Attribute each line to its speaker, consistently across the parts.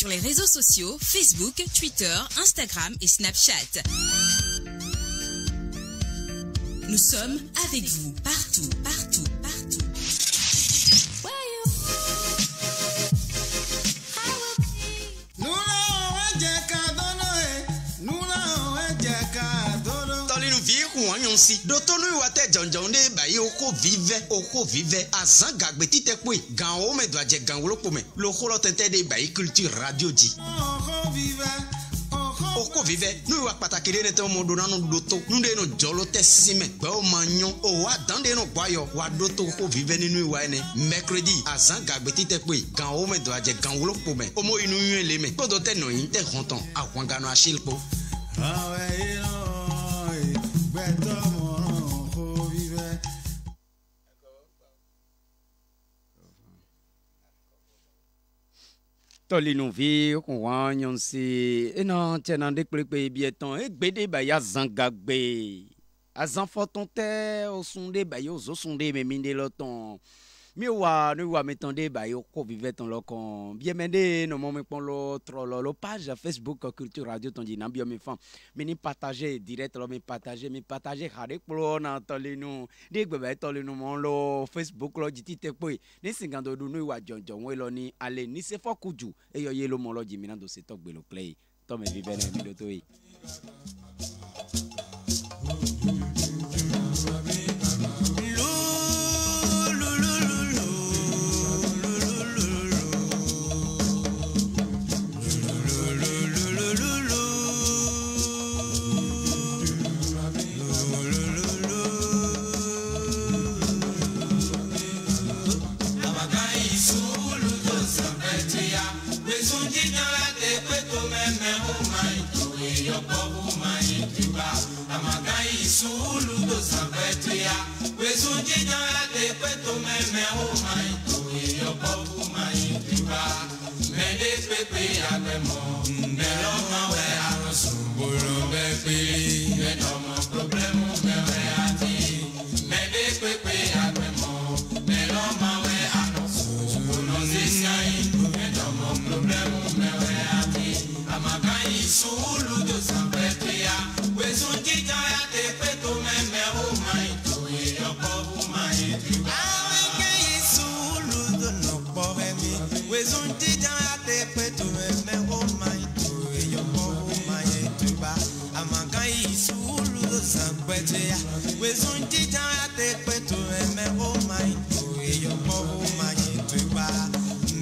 Speaker 1: sur les réseaux sociaux Facebook, Twitter,
Speaker 2: Instagram et Snapchat. Nous sommes avec vous. si dotonu iwa te janjan de bayi oko vive oko vive azan gagbe tite kwe gan o me doaje gan wolopo me lo kolo tente de bayi culture radio di.
Speaker 1: oko vive
Speaker 2: vivɛ n'o ye wa pàtàkì de ne tɛ mo donna nu do to nu de nu jɔlo tɛ sisi mɛ gbɛwo ma nyɔ o wa dan de nu gbɔ ayɔ wa do to oko vivɛ ni nu ye wa yɛ nɛ mɛkuredi azan gagbeti tɛ kpe gan o mɛ do a jɛ gan wolo kpo mɛ o mo inu yun le mɛ kpɔdɔ tɛ nɔyin tɛ hɔntɔn a wɔn ganu a si kpo. awɔ ye yɔrɔ. tɔlinuvi wokun nyɔnsi ena tiɛna de kpekpe e biɛ tɔn egbe de ba ya zan gagbe azanfɔtɔn tɛ osun de ba yɛ ozosun de mɛmi de mi wa ne wa mi tɔn de ba ye ko bi fɛ tɔn lɔ kɔn biɛmɛde nɔmɔ mi kpɔn lɔ trɔ lɔ lɔ page facebook culture radio tɔn jina biɔ mi fan mi ni partage direct lɔ mi partage mi partage xa de kplɔ na tɔlenu de gbɛbɛ tɔlenu mɔ lɔ facebook lɔ jiti tɛ kpo ye ne sigando do ne wa jɔnjɔn wo lɔ ni ale ni sefɔ kuju eyɔ ye lomɔ lɔ jimina do se tɔgbelo kple ye tɔmɛ bi bɛ ne mi do to ye.
Speaker 3: pepe agbẹmọ mbẹ lọmọ wẹ arosùn gbòòrò bẹ pé bẹ nọ. kwetia wezunjija ya tekwetu eme omai oyeyomo omai tuba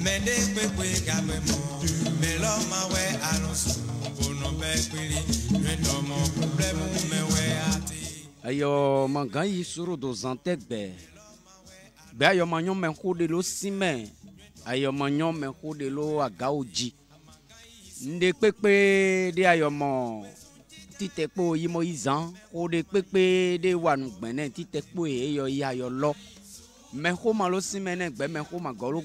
Speaker 3: mede kwekwe gabe mo melo mawe arosu bono bekwili nwedomo problemu mewe ati
Speaker 2: ayo mangan yi soro do zante gbe gbe ayɔmanyɔ mɛ ko de lo simɛ ayɔmanyɔ mɛ ko de lo agawo dzi ŋdekpekpe de ayɔmɔ titekpo yi mo yi zan xo ɖe kpekpe ɖe wa nu gbɛ ne titekpo ye eyɔ yi ayɔ lɔ mɛ xo ma lo si mɛ ne gbɛ mɛ xo ma gɔ lo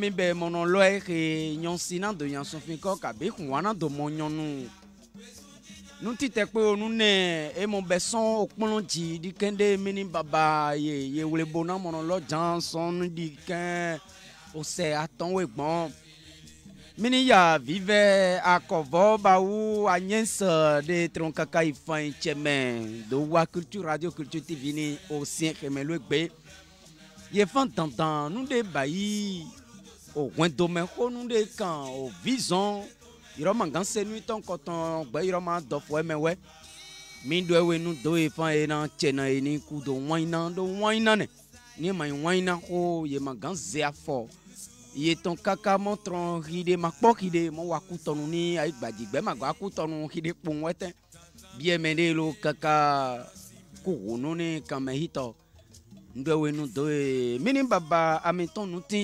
Speaker 2: mi bɛ mɔnɔlɔ ye xe nyɔnsi na do nya sunfikɔ kabe kun wa na do mɔ nyɔnu nutitekpo nu ne emo bɛ sɔn okpɔlɔ dzi ɖike ɖe mini baba ye ye wlebo na mɔnɔlɔ dzan sɔn nu ɖike ose atɔwo gbɔn mini ya vive akɔvɔ bawu anyɛnsɛ de tronkaka ifan tsɛmɛ wa culture radio culture tv ni o sien xemɛlu gbe yefan dandan nu de bayi o wɛndomɛ ko nu de kan o vizɔn yɔrɔma gansenu itɔn kɔtɔn gbɛ yɔrɔma dɔfɔ ɛmɛ wɛ mi do ewe nu e do yefan yena tsɛnɛ yeni kudo wɔnyina do wɔnyina nɛ ni ma yi wɔnyina ko yema gan zea fɔ yetɔn kaka mɔtrɔn xiɖe ma kpɔ xiɖe mɔ wa kutɔnu ni ayi gbadzi gbɛma gba kutɔnu xiɖe kpɔn wɛtɛ biɛmɛ de lo kaka ko wònú ni kàmɛ hitɔ ŋdɔwɛ nu do ye mini baba amitɔ nuti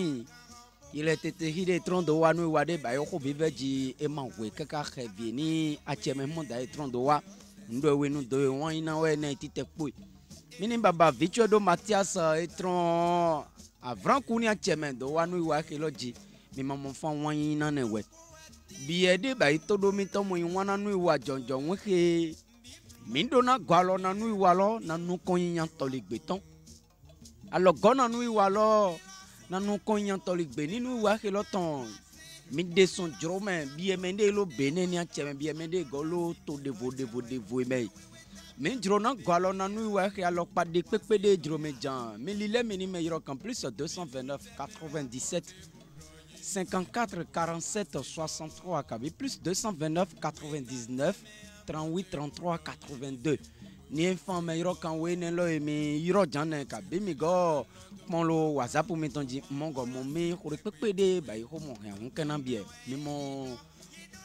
Speaker 2: yìlɛ tètè xiɖe trɔn do wa nu wa de bayɔ ko bi bɛ dzi ema wòye kaka xɛ vie ni atsɛmɛ mɔda ye trɔn do wa ŋdɔwɛ nu do ye wɔn yina wɛ ne titɛ kpoe mini baba vitsua ɖo matias euh, etrɔ avraku ni atsɛmɛ dɔ wa nu iwa ke lɔ dzi mi ma mɔ fɔ wɔnyi nane wɛ bia de ba yi to ɖo mi tɔ mo yi wɔna nu iwa dzɔndzɔ ŋu xe mi ɖo na gɔalɔ na nu iwa lɔ na nu kɔn yi nyatɔ le gbetɔn alɔgɔ na nu iwa lɔ na nu kɔn yi nyatɔ le gbe ninu iwa ke lɔ tɔn mi de sɔn dzrɔ mɛ bia mɛ de lo bene ni atsɛmɛ bia mɛ de gɔ lo to devo devo devo e mɛ yi. min dzrona gualɔ na nu yiwa xe alɔ kpaɖe kpekpeɖe dzrome dzã mili lɛ mini me yɔrɔ plus 229 97 54 47 63 kb plus 229 99 38 33 82 ni fɛn mɛ yɔrɔ kan wo ne lɔ ye mi yɔrɔ jan nɛ ka bi mi gɔ kpɔnlo whatsapp mi tɔn di mɔgɔ mɔ mi kore kpekpe de ba yi ko mɔ hɛn ŋun kɛnɛ biɛ mi mɔ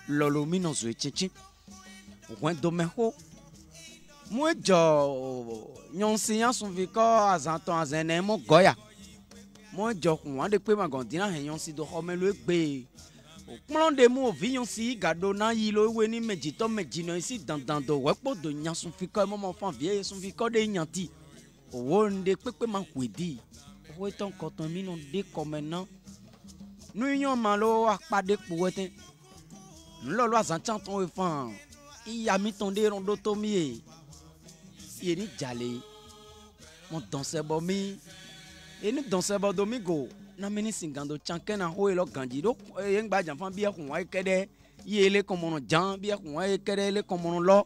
Speaker 2: lɔlo mi nɔ zoe tsitsi mu edzɔ nyɔnsi nyasuvi kɔ azãtɔ azɛnɛ mu gɔya mu edzɔ kun wa de pe ma gɔndina hɛ nyɔnsi do xɔmɛ lo egbe kplɔ de mu ovi nyɔnsi gaɖo na yi lo ewe ni mɛ dzitɔ mɛ dzinɔ esi dandan do wɛkpɔ do nyasuvi kɔ emɔmɔ fã vie suvi kɔ de nyati owó ŋde kpekpe ma hoe di owó etɔ kɔtɔ mi nɔ de kɔmɛ na nu yɔn ma lo akpa de kpo wɛtɛ nulɔlɔ azãtsãtɔ wɛ e fãa iyamitɔn de rɔn do mi ye yeni jale mo dɔnsɛbɔ mi yeni dɔnsɛbɔ do mi go na mi singando can kɛnɛ ho yelɔ ganji do ye eh, ŋgba janfa bi ekun wa ye kɛ dɛ ye ele kɔmɔnɔ jan bi ekun wa ye kɛ dɛ ele kɔmɔnɔ lɔ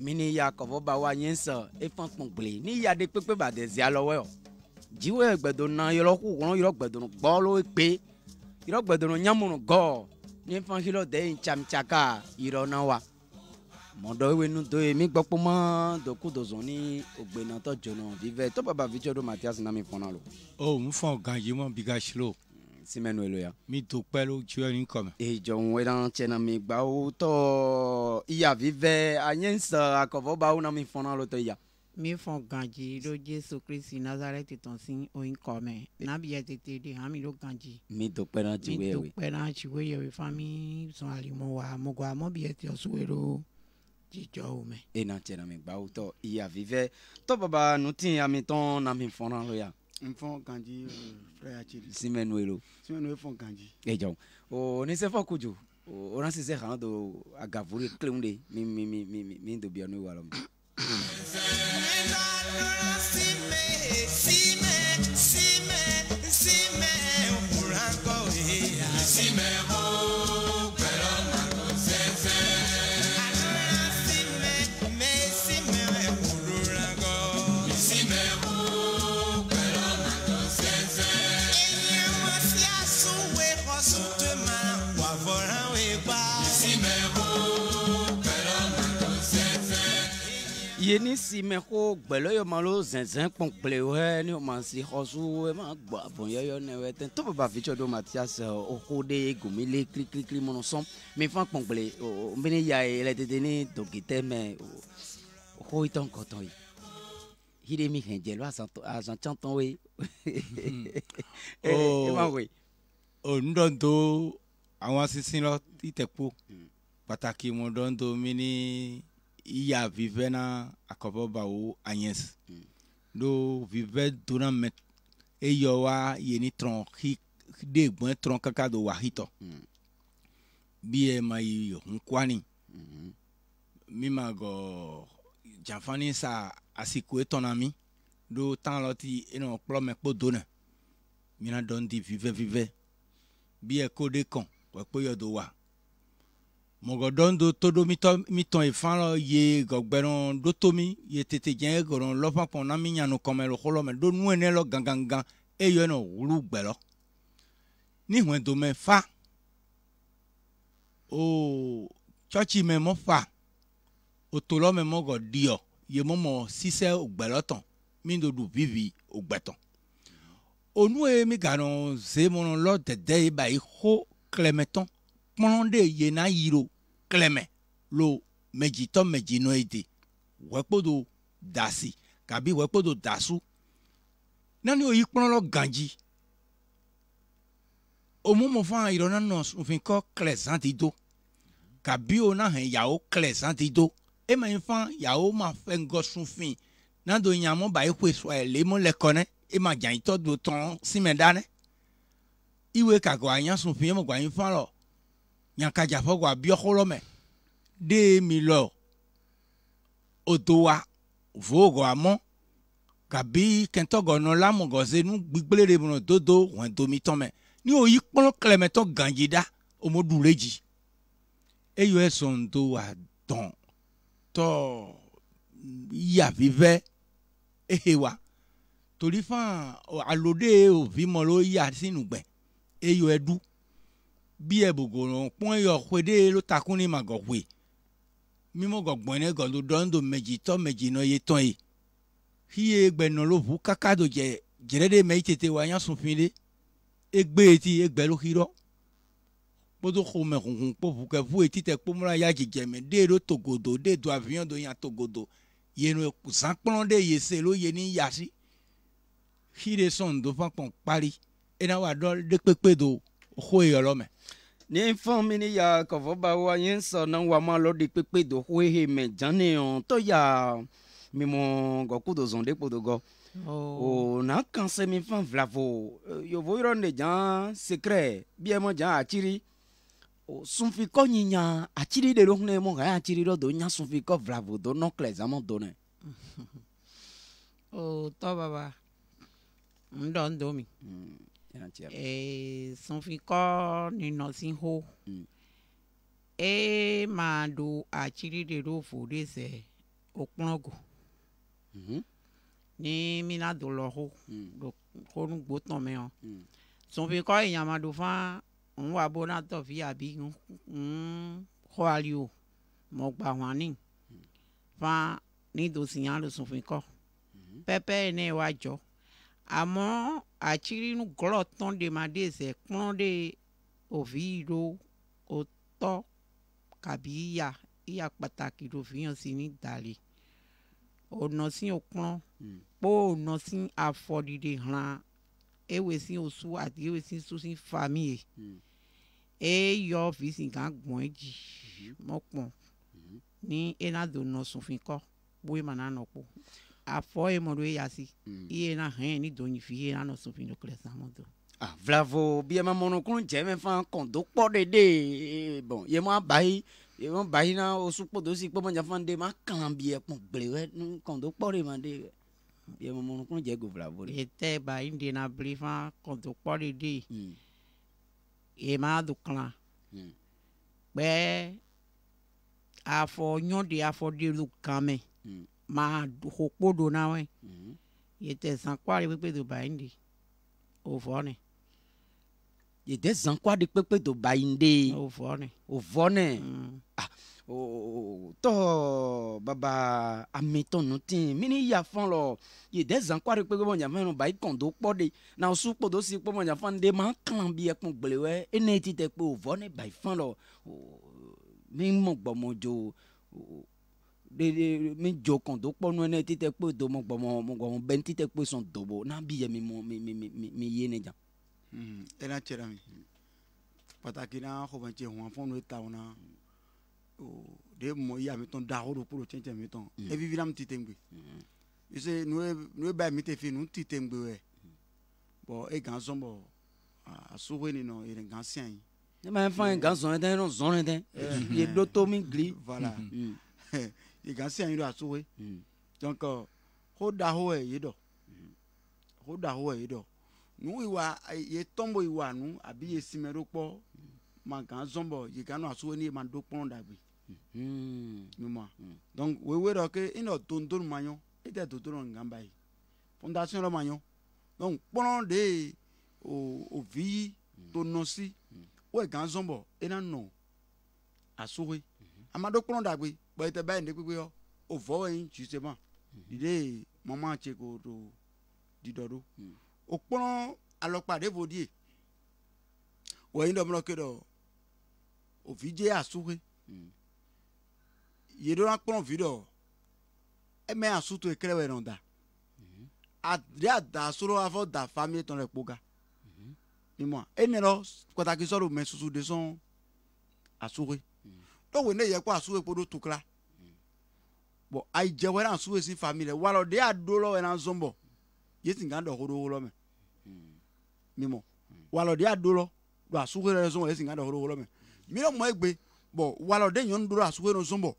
Speaker 2: mi ni ya kɔfɔ ba wa nye sɔ efan kpɔn gbele ni ya de kpekpe ba de zia lɔ wɛ o dziwɔ gbɛdo na yɔrɔ ku wɔn yɔrɔ gbɛdo gbɔ lo yɔrɔ gbɛdo nyamu gɔ ne fan hilɔ de ye ntsamtsaka yɔrɔ na wa mɔdɔ ewe nu do ye mi gbɔ kpɔmɔ doku dozɔn ni ogbenatɔ dzonu vivɛ tɔ baba vitsɔ do matias nami fɔna lo.
Speaker 3: o n fɔ gan yi mɔ bi ka si lo. simɛnu elo ya. mi to pɛ lo tsyɔ ni
Speaker 2: kɔmɛ. ìjọ̀hún ẹ̀ràn tiẹ̀nàmì gbawo tɔ iya vivɛ anyɛnsa akɔfɔbawo nami fɔna lo tɔ ya.
Speaker 4: mi fɔ ganji ló jésù kristi nazareti tán sí oyin kɔmɛ nábìyɛ tètè de hàn mi ló ganji.
Speaker 2: mi tó pẹ́ náà ti wéyẹ̀wé. mi tó
Speaker 4: pẹ́ náà ti wéyẹ̀wé fami sùn àlìmọ́ wa mọ̀gọ́ àmọ́bìyẹ tí ọ jijɔwome.
Speaker 2: ena tɛnami gbawo tɔ iya vivɛ tɔ baba nuti ami tɔn nami fɔnra lo ya.
Speaker 1: n fɔn kanji fɛrɛ ya ciri.
Speaker 2: simɛnu ero.
Speaker 1: simɛnu ye fɔn kanji. e jɔn o
Speaker 2: ni sɛfɔ kojo o na sise kan do a gafuru de mi mi mi mi mi do biya n'o ye wa lɔmi. simɛ simɛ yeni si me ko gbẹlẹ yọ ma lo zẹnzẹn kpọnkpẹlẹ wẹ ni o ma si xɔsu wẹ ma gbọ abọnyọyọ nẹ wẹ tẹ tó bàbá fitsɔ do matias eh, o ko de gomile kirikirikiri mọnọ sɔn mi fa kpọnkpẹlẹ o mi ni ya ye lẹ tete ni dogitẹ mẹ o ko itọn kọtọ yi yi de mi hẹn jẹlu azɔntsɔntɔn we
Speaker 3: hmm. ee eh, oh. e ma we. o nudɔnto àwọn sísìn lọ títẹ kpó pàtàkì mọdọnto mi ni iya vive na akɔfɔ ba wo anyes mm. do vive dona mɛ eyɔ wa yeni trɔn hi de gbɔn trɔn kaka do wa hitɔ mm. biɛ ma yi nkuani hmm. mi ma gɔ janfani sa asiko etɔna mi do tan lɔ ti e kplɔ mɛ kpo dona mina dɔn di vive vive biɛ ko de kɔn wɔ kpo yɔ do wa mɔgɔdɔn do toɖo mitɔn ifan ye gɔgbɛrɔn do tomi ye tete dze gɔrɔn lɔfapɔn na mi nyanu kɔmɛ lɔ xɔlɔ mɛ do nu ene lɔ gangangan eyɔ nɔ wulu gbɛlɔ ni hɔn dome fa o tsɔtsi mɛ mɔ fa o tolɔ mɛ mɔgɔ diɔ ye mɔmɔ sisɛ gbɛlɔ tɔn mi do du vivi o gbɛtɔn o nu ye mi ganɔ zemɔnɔ lɔ dɛdɛ ye ba yi xo klɛmɛtɔn kplɔ ɖe yena yi ɖo klɛmɛ lo medzitɔ medzinɔ yi de wɛkpodo dasi kabi wɛkpodo dasu nani oyi kplɔ lɔ gãdzi omumu fã yìí lọ́nà nọ òfin kọ́ kílẹ̀ ti do kabi o náà hàn yàwó kílẹ̀ ti do e ma yín fán yàwó ma fẹ́ ngọ́ sunfin náà do yàmú báyìí kó sọ ẹ̀ lé mú lẹ́kọ́ ná e ma jà yín tọ́ do tán símẹ̀ dáná ìwé kàgọ́ àyàn sunfin yẹn e mọ̀ gbà yín fán lọ nyakadza ƒe gɔa biɔxolɔ me ɖee mi lɔ odowa vo mɔ gabi kɛntɔ la mo gɔze nu gbigble ɖe mɔ dodo wɛndomitɔ me ni o yi kplɔ klɛmɛtɔ gãdzi ɖa o mo ɖu le dzi eyo esɔn wa dɔn tɔ yaviƒe ehe wa torí fún alo ɖe òvi mɔ ló yà sínú gbẹ eyo bia bogoro kpɔn yɔ ƒe ɖe lo taku ne ma gɔƒe mimɔ gɔgbɔn ne gɔdo dɔn do medzitɔ medzinɔ ye tɔn ye hiye gbenɔ lo ʋu kaka do dze dzre ɖe me yi tete wa nya sunfin ɖe egbe eti egbe lo hi ɖɔ kpodo xɔme ʋuʋu kpo ʋu ke ʋu eti te kpomla ya dzidzeme ɖe ɖo togodo ɖe do avion do nya togodo yenu zã kplɔn ɖe yese lo yeni yasi hi ɖe sɔn do ƒã kpɔn kpali ena wa ɖɔ de kpekpe do xɔ eyɔ lɔ me ní
Speaker 2: fún mi ní ya kọ̀fọ́ bá wa yín sọ̀nà wa máa lọ́ọ́ di pépé dòkú ehe mẹ̀jánni ọ̀hún tó yà mímú gọ́kúdò zọ̀ndé kpodògọ́ o nà kàn sẹ́mi fún vlavo yòvó yọrọ ní jàn sèkérè bí ẹ mọ̀ jàn àtìrí sunfi kọ́ nyinya àtìrí de ló ń lé mọ̀ ká yà àtìrí lọ́ do nya sunfi kọ́ vlavo do nọ́kìlẹ̀ zamọ̀ do nẹ.
Speaker 4: o tọ́ baba ń dọ̀ ń do mi. Mm sunfikɔ ninɔsiho e ma do atsiri de do fo de zɛ okplɔgo ni mina do lɔho do konugbo tɔmɛ o sunfikɔ enyamado fan ń wà bó náà tọ̀ fi àbí ń kọ́ ariwo mọ̀ gbà wọ́n ní hmm. fún nídòsí yẹn ló sùn fún kọ́ hmm. pẹ́pẹ́ ẹ̀ náà wá jọ ammo atsiri nu glɔtɔ ɖema ɖe zɛ kplɔ ɖe ovi ɖo wotɔ kabi iya iya pataki ɖo viyan si ni dali onɔ si okplɔ kpo onɔ si afɔɖiɖe hlan ewe si osu ati ewe si su si famie eyɔ vi si gã gbɔn edzi mɔkpɔn ni ena do nɔ sunfin kɔ boye ma na nɔ kpo afɔ ye mɔdo ye yasi hmm. iye na hɛn ni donyi fi iye
Speaker 2: na nɔ sofin do kile san mɔdo. avlavo bíyɛmɛ mɔnukulun jɛmɛ fan kɔndo kpɔ de de bɔn yɛmɔ abayi yɛmɔ bayi na osu kpɔdo si kpɔmɔ jafa de ma kan biyɛ kpɔn gblewɛ nu kɔndo kpɔ de ma de bíyɛmɛ mɔnukulun jɛ go vlavo de. etɛ bayi
Speaker 4: de na bili fan kɔndo kpɔ de de hmm. yɛmɔ adu klan hmm. kpɛ afɔ nyɔde afɔ de lu kan mɛ mahookpo do na we yete zankwa ɖe kpekpe do ba yi ŋdi
Speaker 2: ovɔ ne. yete zankwa ɖe kpekpe do ba yi ŋdi. ovɔ ne. ovɔ ne. tɔ baba amitɔnu ti mini ya fɔn lɔ yete zankwa ɖe kpekpe bɔ nyafɛn no ba yi kɔn do kpɔ de na su kpɔ do si kpɔ bɔ nyafɛn de ma kan bi ɛkpɔn gbele ene ti tɛ kpe ovɔ ne ba yi fɔn lɔ mi mɔ gbɔmɔdzo mi jo kan do kpɔ nu ne titɛ kpe do gbɔmɔ gbɔmɔ bɛn titɛ kpe sɔn dobo n'a bi yɛ mi mo
Speaker 1: mi mi mi ye ne jan. ɛna tiɲɛ mi pataki na xɔmɛ tiɲɛ wɔn fɔ n'o ta wɔna o de mɔ iya mi tɔn da o do kuro tiɲɛ tiɲɛ mi tɔn evi vi na mi ti tɛ n gbe ise n'o ye n'o ye ba mi tɛ fi nu ti tɛ n gbe wɛ bɔn e gan sɔn bɔ a sogo nin nɔ ere gan siɛn yi. ne ma ye fan ye gan
Speaker 2: sɔn ne tɛ ne zɔn ne tɛ ye
Speaker 1: dɔ to mi gili. voilà. Hmm. igansi anyi do asuwe donc ho da ho ye do ho da ho ye do nu iwa ye tɔnbɔ iwa nu abi ye simɛ do kpɔ mankan zɔnbɔ yiganu asuwe ni ye ma do kpɔn dagbe numa donc wewe dɔ ke ina tontonu ma yɔ e tɛ tontonu nkan ba ye fondation dɔ ma yɔ donc kpɔn de ye o o vi yi to nɔ si o ye gan zɔnbɔ kpɛtɛ bɛn de kpekpe o vɔ yen justement dide mɔmɔ tse ko do didɔ do o kplɔ alɔkpa de bo die o yin dɔ mlɔ ke dɔ o vi dze asuwe yeɖo na kplɔ vi dɔ ɛmɛ asu to ekele wɛ nɔ da adi ada soro afɔ da fami etɔn le kpoga mimɔ enelɔ kɔtaki sɔrɔ mɛ susu de sɔn asuwe do we ne yɛ kɔ asuwe kpo do tukla bɔn ayi jɛ wɛ na asuwe si fami lɛ walɔ de y'a do lɔ wɛ na zɔn bɔ yesi nga dɔ ko do wolɔ mɛ mimɔ walɔ de y'a do do asuwe yɛrɛ zɔn yesi nga dɔ ko do wolɔ mɛ miirɔ mɔ egbe bɔn walɔ de nyɔnu do asuwe yɛrɛ zɔn bɔ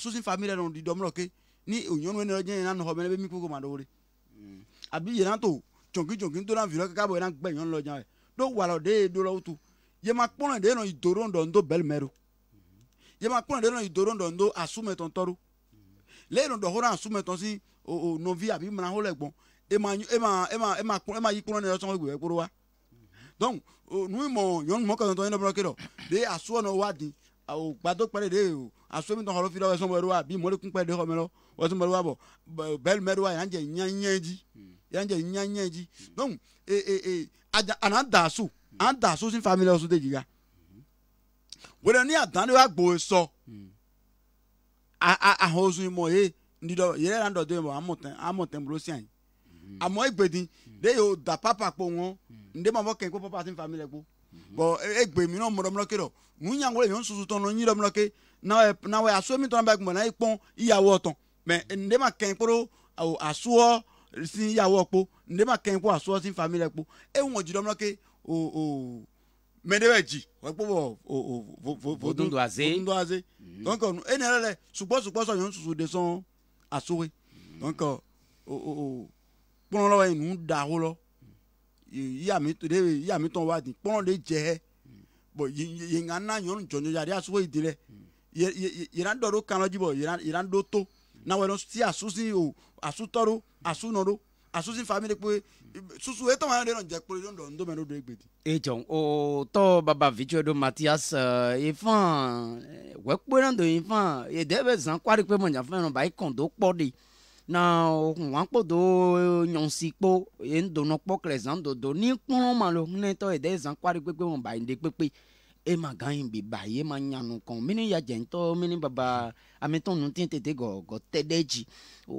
Speaker 1: si fami lɛ nɔ di dɔmlɔ ke ni nyɔnu yɛrɛ jɛ yɛrɛ nɔfɔ mɛ ne bɛ mi koko ma do wele abi yɛrɛ to tsɔnki tsɔnki to la vi lɔ kaka bɔ yɛrɛ gbɛ nyɔnu yema kplɔ ɖe nɔ idoro ŋdɔ ŋdo asumetɔ tɔ ɖo le nɔ dɔwɔ ɖe asumetɔ si o o nɔvi abi mlawo le gbɔn ema e ema ema ema kplɔ ema yi kplɔ ne yɔ sɔn gbɛ kporo wa donc nuimɔ nyɔnu mɔ kɛtɔtɔ yɛn dɔbɔ kedɔ de asuɔ nɔ wa di o gbado kpɛ de o asuɔ mi tɔ xɔlɔ fi dɔ wɛsɔn bɛ do wa bi mɔri kun kpɛ de xɔmɛ lɔ wɛsɔn bɛ do wa bɔ bɛli mɛ do wa yan jɛ nyanya dzi yan jɛ nyanya dzi donc ee ee ana da so an da so si famili ɔsɔ de jigi ya wele ni adan wa gbo sɔ a a ahosun mɔ ye eh, ndidɔ yɛrɛ la dɔ de mɔ amɔtɛn amɔtɛn bolo sian ye mm-hmm. amɔ egbedi mm-hmm. de y'o da papa kpo ŋɔ nde ma fɔ kɛn papa ti fa mi lɛ ko bɔn egbe mi n'o mɔdɔmɔdɔ ke dɔ nunyanwó yòó susu tɔn n'o nyidɔmɔdɔ ke n'awɛ n'awɛ aso mi tɔn n'a ye kpɔn iyawɔ tɔn mɛ nde ma kɛn kporo awo asoɔ si iyawɔ kpo mi lɛ kpo e ŋɔ jidɔmɔdɔ ke o o medebeji wakpɔbɔ vodundoaze vodundoaze mm-hmm. donc eni yɛrɛ lɛ sugbɔsugbɔsɔ yɔn susu de sɔn asowe mm-hmm. donc kpɔnlɔ yɛ nu da wo lɔ yíyàmí tán wá di kpɔnlɔ de jɛ bɔn yìnyín aná yɔn jɔnjɔ yàrá asowe di lɛ yìnyín dɔ do kan lɔ jibɔ yìnyín do to mm-hmm. náwó yɛrɛ si asusi o asutɔ do asunɔ do asusin family pe susu eto wa re nje pe ndo ndo me ndo egbedi
Speaker 2: e jong o to baba vijo do matias ifan we pe ndo ifan e de be zan kwari pe mo nya fe ran bai kon do po de na okun wa po do yon si po e ndo no po kle zan do do ni kun ma lo ne to e de zan kwari pe pe mo bai nde pe e ma gan yin bi ba ye ma nyanu kan mini ya jẹntọ mini baba amitọnu ti tètè gọgọ tẹdẹji o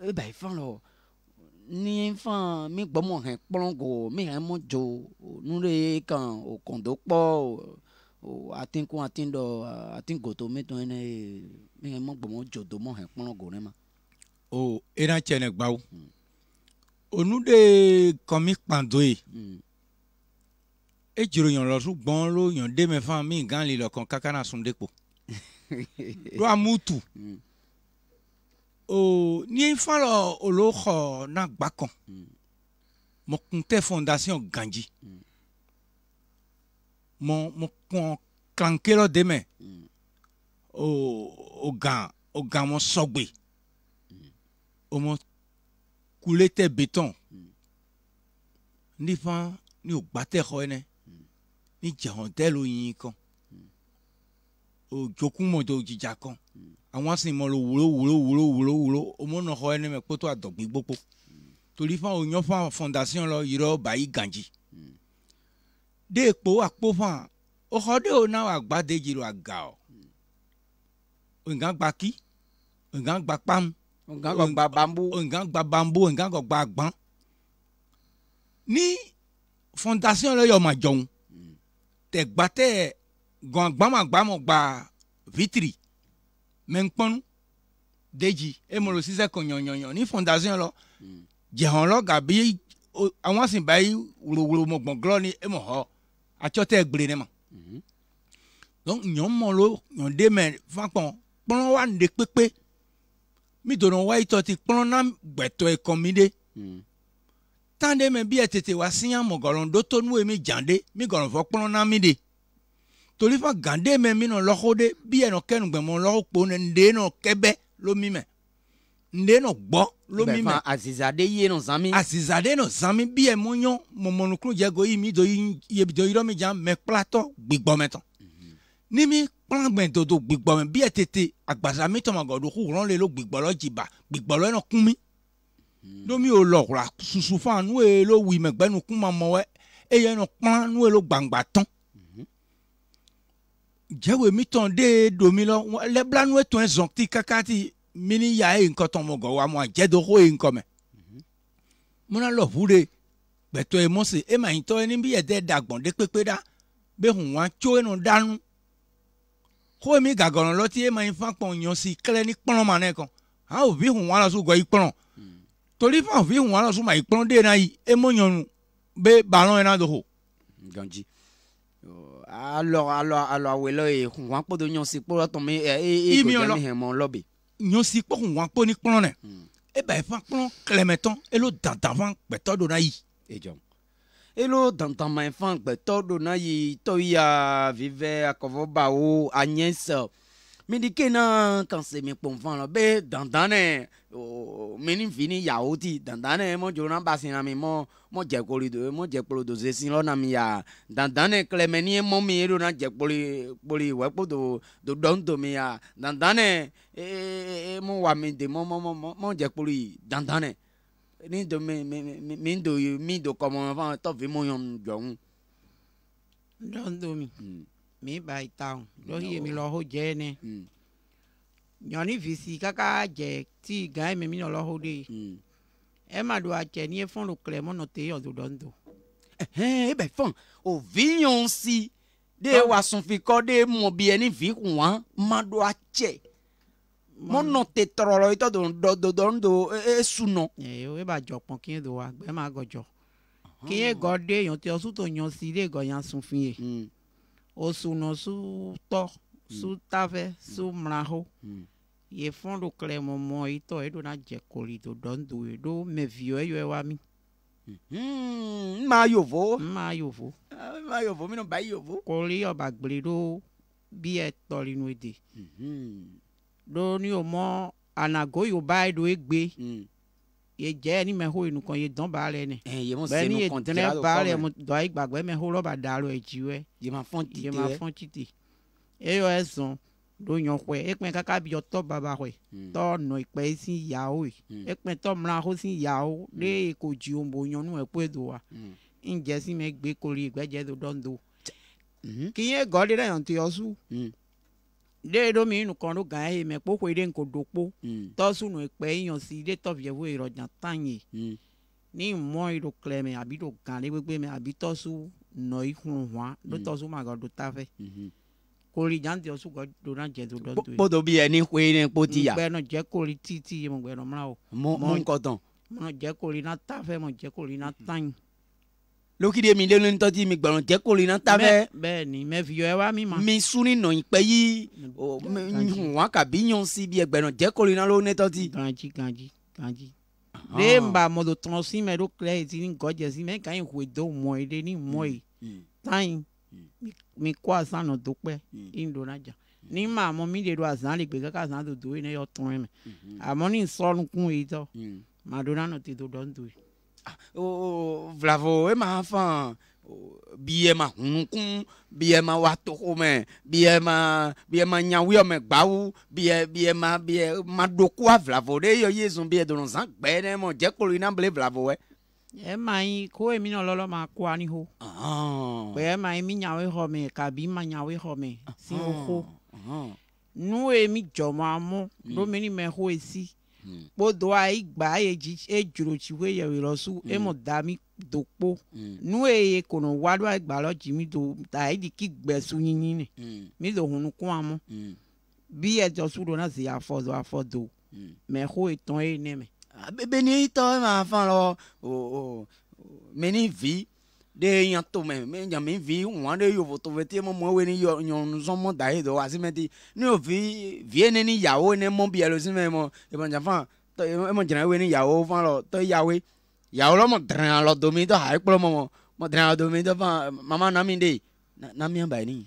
Speaker 2: e ba ifan lọ ni fan mi gbọmọ hẹn kplɔngo mi hẹn mọ dzo nure kan o kɔndo kpɔ o atinkun atindɔ atingoto mi tɔn ne mi hẹn mọ gbọmọ dzo do mọ hẹn kplɔngo
Speaker 3: ne ma. o ena tiɛ ne gbawo onu de kɔmi kpando ye edzro yɔnlɔsu gbɔn lo yɔn de me fan mi gan li lɔkàn kakana sun de ko do amutu. Mm o ní fọlọ olóòkọ náà gbà kan hmm. mo kun tẹ fondation ganji hmm. mo mo kun kankerọ dẹmẹ o hmm. o gan o gan mo sọgbe o mo kule tẹ beton nífọn Ni o gbà tẹ xọ yẹn Ni jẹun tẹ ló yin kan o jokun mọ tó kan àwọn sì mọ̀ ló wúlò wúlò wúlò wúlò wúlò omonɔxɔ yɛ nɛmɛ kpɔtɔ adɔgbi gbogbo torí fún àwọn yɔn fún àwọn fondation lɔ yìrɔ bayi ganji de kpo akpo fún oxɔ de wo na wo agba de dzi do aga o nga gba ki nga gba kpam nga gba bambu nga gba bambu nga gba gbãn ní fondation lɔ yɔ ma jɔn tɛ gba gba vitri menkpɔnu deji emoro sise ko nyɔnyɔnyɔ ní fondation lɔ jehɔn lɔ gabi àwọn sì báyìí wòlòwòlò mọ̀gbọ̀nglọ́ ni emo hɔ atsɔtɛ gble ne ma donc nyɔmɔ lo nyɔde mɛ fakpɔn kplɔn wa ne kpekpe mi dɔnɔ wa yi tɔ ti kplɔn na gbɛtɔ ekɔmi de tan de mɛ bi yɛ tètè wa siyan mɔgɔlɔn do to nu ye mi jan de mi gɔlɔn fɔ kplɔn na mi de. Mm toli fa gande me mi no lɔxo ɖe bia nɔ kɛ nugbɛmɔ lɔxo kpo ne nde nɔ kɛbɛ lomi me nde nɔ gbɔ lomi me. bɛfɛ aziza de ye nɔ zan mi. aziza de nɔ zan mi bia e mo nyɔ mɔmɔnukulu jɛgo yi mi do yi ye do yi dɔ mi jan mɛ kplatɔ gbigbɔmɛtɔ mhm. ni mi kplɔgbɛn dodo gbigbɔmɛ bia e tete agbasa mi tɔmɔ gɔdo ko wulɔn le lo gbigbɔlɔ dziba gbigbɔlɔ nɔ kun mi ɖo mhm. mi o lɔ wla susu fa nu ye lo wi mɛgbɛnukun ma mɔ wɛ eye nɔ kplɔ nu ye lo gbangba tɔn dzewe mitɔn de domi lɔ lɛblanu etɔn zɔnti kaka ti mini ya ye nkɔtɔn mɔgɔ wa mɔ dzedoxo ye nkɔmɛ muna lɔ ʋu de gbɛtɔ ye mɔse ema yi tɔ ye ni bi yɛ de da gbɔn de kpekpe da be hun wa tso enu danu xɔ mi gagɔnɔ lɔ ti ema yi fa kpɔn nyɔ si klɛ ni kplɔn ma nɛ kɔn hã ovi hun wa lɔ so gɔ yi kplɔn torí fún àfi hun wa lɔ so ma yi kplɔn de na yi emo nyɔnu be balɔn yɛ na do ho. gɔnji alɔ alɔ
Speaker 2: alɔ awelɔ ye hunwa kpo do nyɔsi kpo lɔ mi ɛ e e to jɛni hɛmɔ lɔ be.
Speaker 3: nyɔsi kpo hunwa kpo ni kplɔn nɛ hmm.
Speaker 2: e ba efa kplɔn kɛlɛmɛtɔn elo dantanfan gbɛtɔ do na yi. e jɔn elo dantanfan gbɛtɔ do na yi tɔyi ya vivɛ akɔfɔbawo anyɛnsɛ mini kenan kan se mi kpɔn fan lɔ be dandan nɛ o mini fini yawo ti dandan nɛ mɔ jona ba sin na mi mɔ mɔ jɛkoli do mɔ jɛkpolo do zesin lɔ na mi ya dandan nɛ kɛlɛmɛ ni e mɔ mi edo na jɛkpoli kpoli wɛkpo do do dɔn to mi ya dandan nɛ ee e, mɔ wa mi de mɔ mɔ mɔ mɔ jɛkpoli dandan nɛ ni do mi mi mi mi do mi do kɔmɔ fan tɔfi mo yɔn jɔn. dɔn to mi. Hmm mi
Speaker 4: ba itaun lórí èmi lọ hó jẹ ẹni yọ̀ọ́nì fèsì kàkà jẹ tí gàn ẹ̀mí mi lọ hó dé ẹ má do àjẹ ní fún lùkìlẹ̀ mọ́nà tẹ ọ̀dọ̀
Speaker 2: dọ́ńdọ̀. ẹ bẹ̀ fọ́n òvíyàn sí dé wàsùnfin kọ́ dé mọ̀ bí ẹni fi wọ́n e má do àjẹ mọ́nà tẹ tọrọlọ itọ́ dọ́ńdọ̀ ẹ sùnà. ẹ yóò ẹ bá jọ pọn kí ẹ dò wa gbẹ má gọjọ ah. kí ẹ e gọ
Speaker 4: dé yàn tí ọsùn tó yàn sí ilé ìgọ̀yàn sùnfin yìí. E. Mm osuno su tɔ su mm. tavɛ mm. su mlaho mm. yefɔn do klɛ mɔmɔ yitɔ eɖo na dze koli do dɔndo mm-hmm. ah, yi ɖo mɛviwo eyɔe wa mi. mma yovo. mma yovo. mma yovo mi no ba yovo. koli yɔ ba gbli ɖo bi etɔli nu de. Mm-hmm. ɖo ni o mɔ anago yoba yi do egbe ye jɛ ni mɛ ho yen nukɔ ye dɔn baara yɛ ne. ɛ ye mo senu kɔntira hmm. hmm. hmm. do kɔmi bɛɛ ni ye baara yɛ mo dɔ ayi gbàgbɛ mɛ ho rɔba da lɔ etsi wɛ. yema fɔn tite yema fɔn tite eyɔ ɛzɔn do nyɔ xɔɛ ekpɛ kaka bi ɔtɔ baba xɔɛ tɔ nɔ ikpɛ si yawo ye ekpɛ tɔ mla ho si yawo ne ko dzi o bo nyɔnu ɛkpɛ do wa ŋdze si mɛ gbe koli gbɛdze do dɔn do. kìí yẹ gɔɔ de la yàn tó yọ su de do hmm. hmm. mi nu kɔn do gan ye mɛ kpokpo yi de nko do kpo tɔsu nu ekpɛ yan si de tɔbi yevu irɔjan tan ye ni mɔ yi do klɛ mɛ abi do gan le gbegbe mɛ abi tɔsu nɔ yi kun hɔn do tɔsu ma gɔ do ta fɛ kori jante o sugbɔ dona jɛ do dɔ to ye. kpɔtɔ bi
Speaker 2: yɛ ni koe ne kpo ya. ngbɛnɔ jɛ kori
Speaker 4: titi ye mura o. mɔ mɔ nkɔtɔn. mɔ jɛ kori na ta fɛ mɔ jɛ kori na tan ye
Speaker 2: lókìdí mi lé lóni tọ́tí mi gbọ̀ràn jẹ́ kórè náà ta fẹ́. bẹ́ẹ̀ni mẹ fi yọ ẹ wá mi ma. mi sún ní nàyìn pẹ́ yí wọn kàbí yan sí bí ẹgbẹ̀rún jẹ́ kórè náà lóni
Speaker 4: tọ́tí. ganji ganji ganji. lè ń bá mọ̀tò tán sí mẹ́ ló kílẹ̀ yìí ti ní nǹkan sí mẹ́ ká yín hùwé tó mọ̀ èdè ní mọ̀ yìí hmm. hmm. táyìn hmm. mi kó àsánà tó pẹ́ ń lò nájà ní màá mi lè lo àsán lè gbé kẹ́kẹ́ àsán tó tó yìí náà yọ tún ẹ̀ mẹ́ àmọ́ ní ìsọ́nukún yìí tọ́ màdúrà ti tó ń tó yìí.
Speaker 2: Ah, vlavo e ma fan biyɛ ma hunukun biyɛ ma wa togo mɛ biyɛ ma biyɛ ma nyawuyɔ mɛ gbawu biyɛ biyɛ ma biyɛ ma doku avlavo de yɔ yezu biyɛ dɔnɔ zan gbɛɛ dɛ mɔ jɛkulu yina bile vlavo wɛ. ɛ e ma yi ko
Speaker 4: emi nɔ lɔlɔ ma ko ani ho. gbɛɛ ah. e ma yi mi nyawe xɔ mɛ kabi ma nyawe xɔ mɛ si ah, o ko. nu ye mi jɔ ma mɔ domini mɛ ko esi kpodo a igba edzi edzro tsiwe yewe lɔsu emo dami do kpo e e nu eye kono wa do agba lɔ dzi mi do ta edi ki gbɛsu nyinyi ne mi do hunu kún amɔ bi edzɔ su do na zi afɔ do afɔ do
Speaker 2: mɛ xo etɔn ye ne mɛ. abebe ni ah, itɔ e ma fan lɔ o o mɛ ni vi de yan to mɛ mɛ yan mi vi wọn de yovo to fɛ te mɔ mɔ we ni nyɔnusɔn mɔ da yi dɔ wa simɛ ti ne y'o fi vie ne ni yawo ne mɔ biɛ lo simɛ mɔ ìbànújɛ fan tɔ e mɔ jɛnɛ we ni yawo fan lɔ tɔ yawe yawo lɔ mɔ dɛrɛn lɔ domi tɔ hayi kplɔ mɔ mɔ mɔ dɛrɛn lɔ domi tɔ fan mama nami de nami yɛ bayi ni.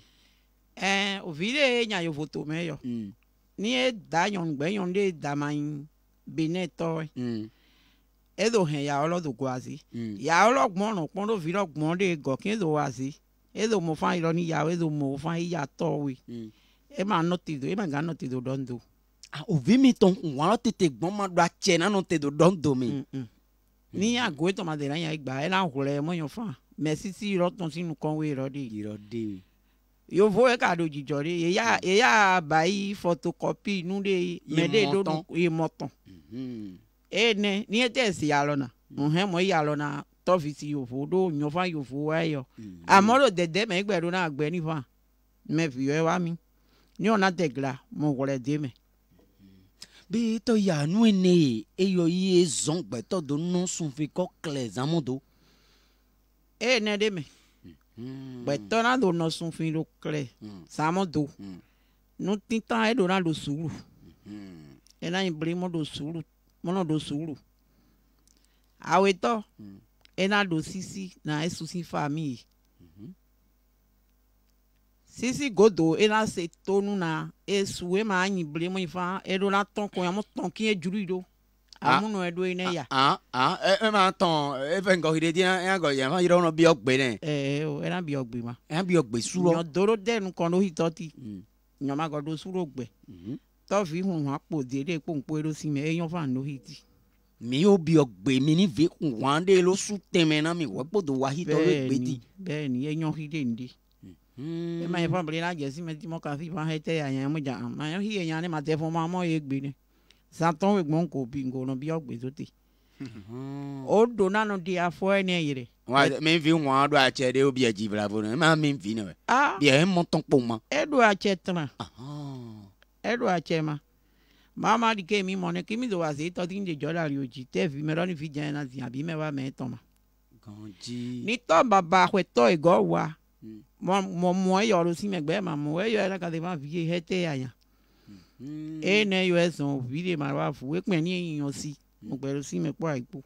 Speaker 2: ɛɛ o vi de nya yovo to mɛ yɔ ni e da nyɔnugbɛ nyɔnu de dama yi
Speaker 4: benetɔ ye. Hmm. edo hɛn yaɔlɔ do guasi yaɔlɔ gbɔnɔ kpɔnɔ virɔ gbɔn de gɔkin do wasi edo mo fan yɔrɔ ni yawo edo mo fan iya tɔwe e ma nɔ ti do e ma ga nɔ ti do dɔn do. òbí mi tán wọn tètè gbọ́n ma do àtsẹ̀ nánú ti do dɔn do mi. Hmm, hmm. ní àgọ́ ìtọ́mà dè náà yà gbà ẹ̀ náà wòlẹ̀ mọ́yàn fan mẹ sisi yɔrɔ tún sínú kọ́wé yɔrɔ de. yɔrɔ de. yovo yɛ ka do jijɔ de yeya yeya bayi photocopy nu de mɛ de do ìmọ̀tàn ene ni ete si alona muhe mm. mo yi alona tọfisi yòfó do nyọfa yòfó wa mm. amọdo dede mẹ gbẹdo na gbẹ nifa mẹ fi yọ e wa mi ni ọna tẹ gla mo wọlẹ de mẹ. bí tó yà nú ene eyọ yìí zọn gbẹtọ do nù sunfin kọ kílẹ zamu do. e nẹ de mẹ mm-hmm. gbẹtọ na do nọ sunfin mm. do kílẹ zamu do nu titan e do na do sùúrù mm-hmm. e na yin biri mo do sùúrù mɔnɔ ɖo sùúrù awetɔ ena ɖo sisi na esusi fami yi sisi godo ena se tonu na esu ema anyi ble mo ifa eɖo la tɔn kɔn amu tɔn kie
Speaker 2: dzuru yi ɖo amunu ɛdo yi ne ya. ɛ ma tɔn efe ŋgɔhi di ɛ ŋgɔ yɛn fa yɔrɔ nɔ bi ɔgbe nɛ. ɛɛ o ɛ na bi ɔgbe ma. ɛ na bi ɔgbe surɔ. ɲɔ doro dɛnu kɔn ɖo hitɔ
Speaker 4: ti ɲɔ ma gbɛ. tɔvi hun hɔn akpo de nkpo ɖo si me
Speaker 2: eyɔn va hiti. mi yóò bí ọgbẹ mi ní ve wọn de ló sùn tẹmẹ náà mi di.
Speaker 4: hi de nde. ẹ máa yẹ fún abiria lájẹ sí mẹtí mọ káfí fún ahẹ tẹ àyàn jà ni tẹ fún ọmọ amọ yẹ gbé ni kò bí bí ọgbẹ tó tè.
Speaker 1: o mm-hmm.
Speaker 4: nanu di afọ ẹni ẹ yẹrẹ.
Speaker 2: mi fi wọn obi ẹ ẹ máa mi
Speaker 4: ɛɖo atsɛma mama di mi mɔ ne kimi do wa se tɔ ti de jɔ e hmm. e e la ri hmm. o dzi fi dzɛn na zi abi mɛ wa ma. ni tɔ baba xɔ tɔ wa mɔ mɔ eyɔ ɖo si mɛgbɛ ma mɔ eyɔ yɛ kase ma vi yɛ tɛ yaya eye ne yɔ zɔn vi de ma wa fu ekpɛ ni eyin yɔ si mo hmm. gbɛ ɖo si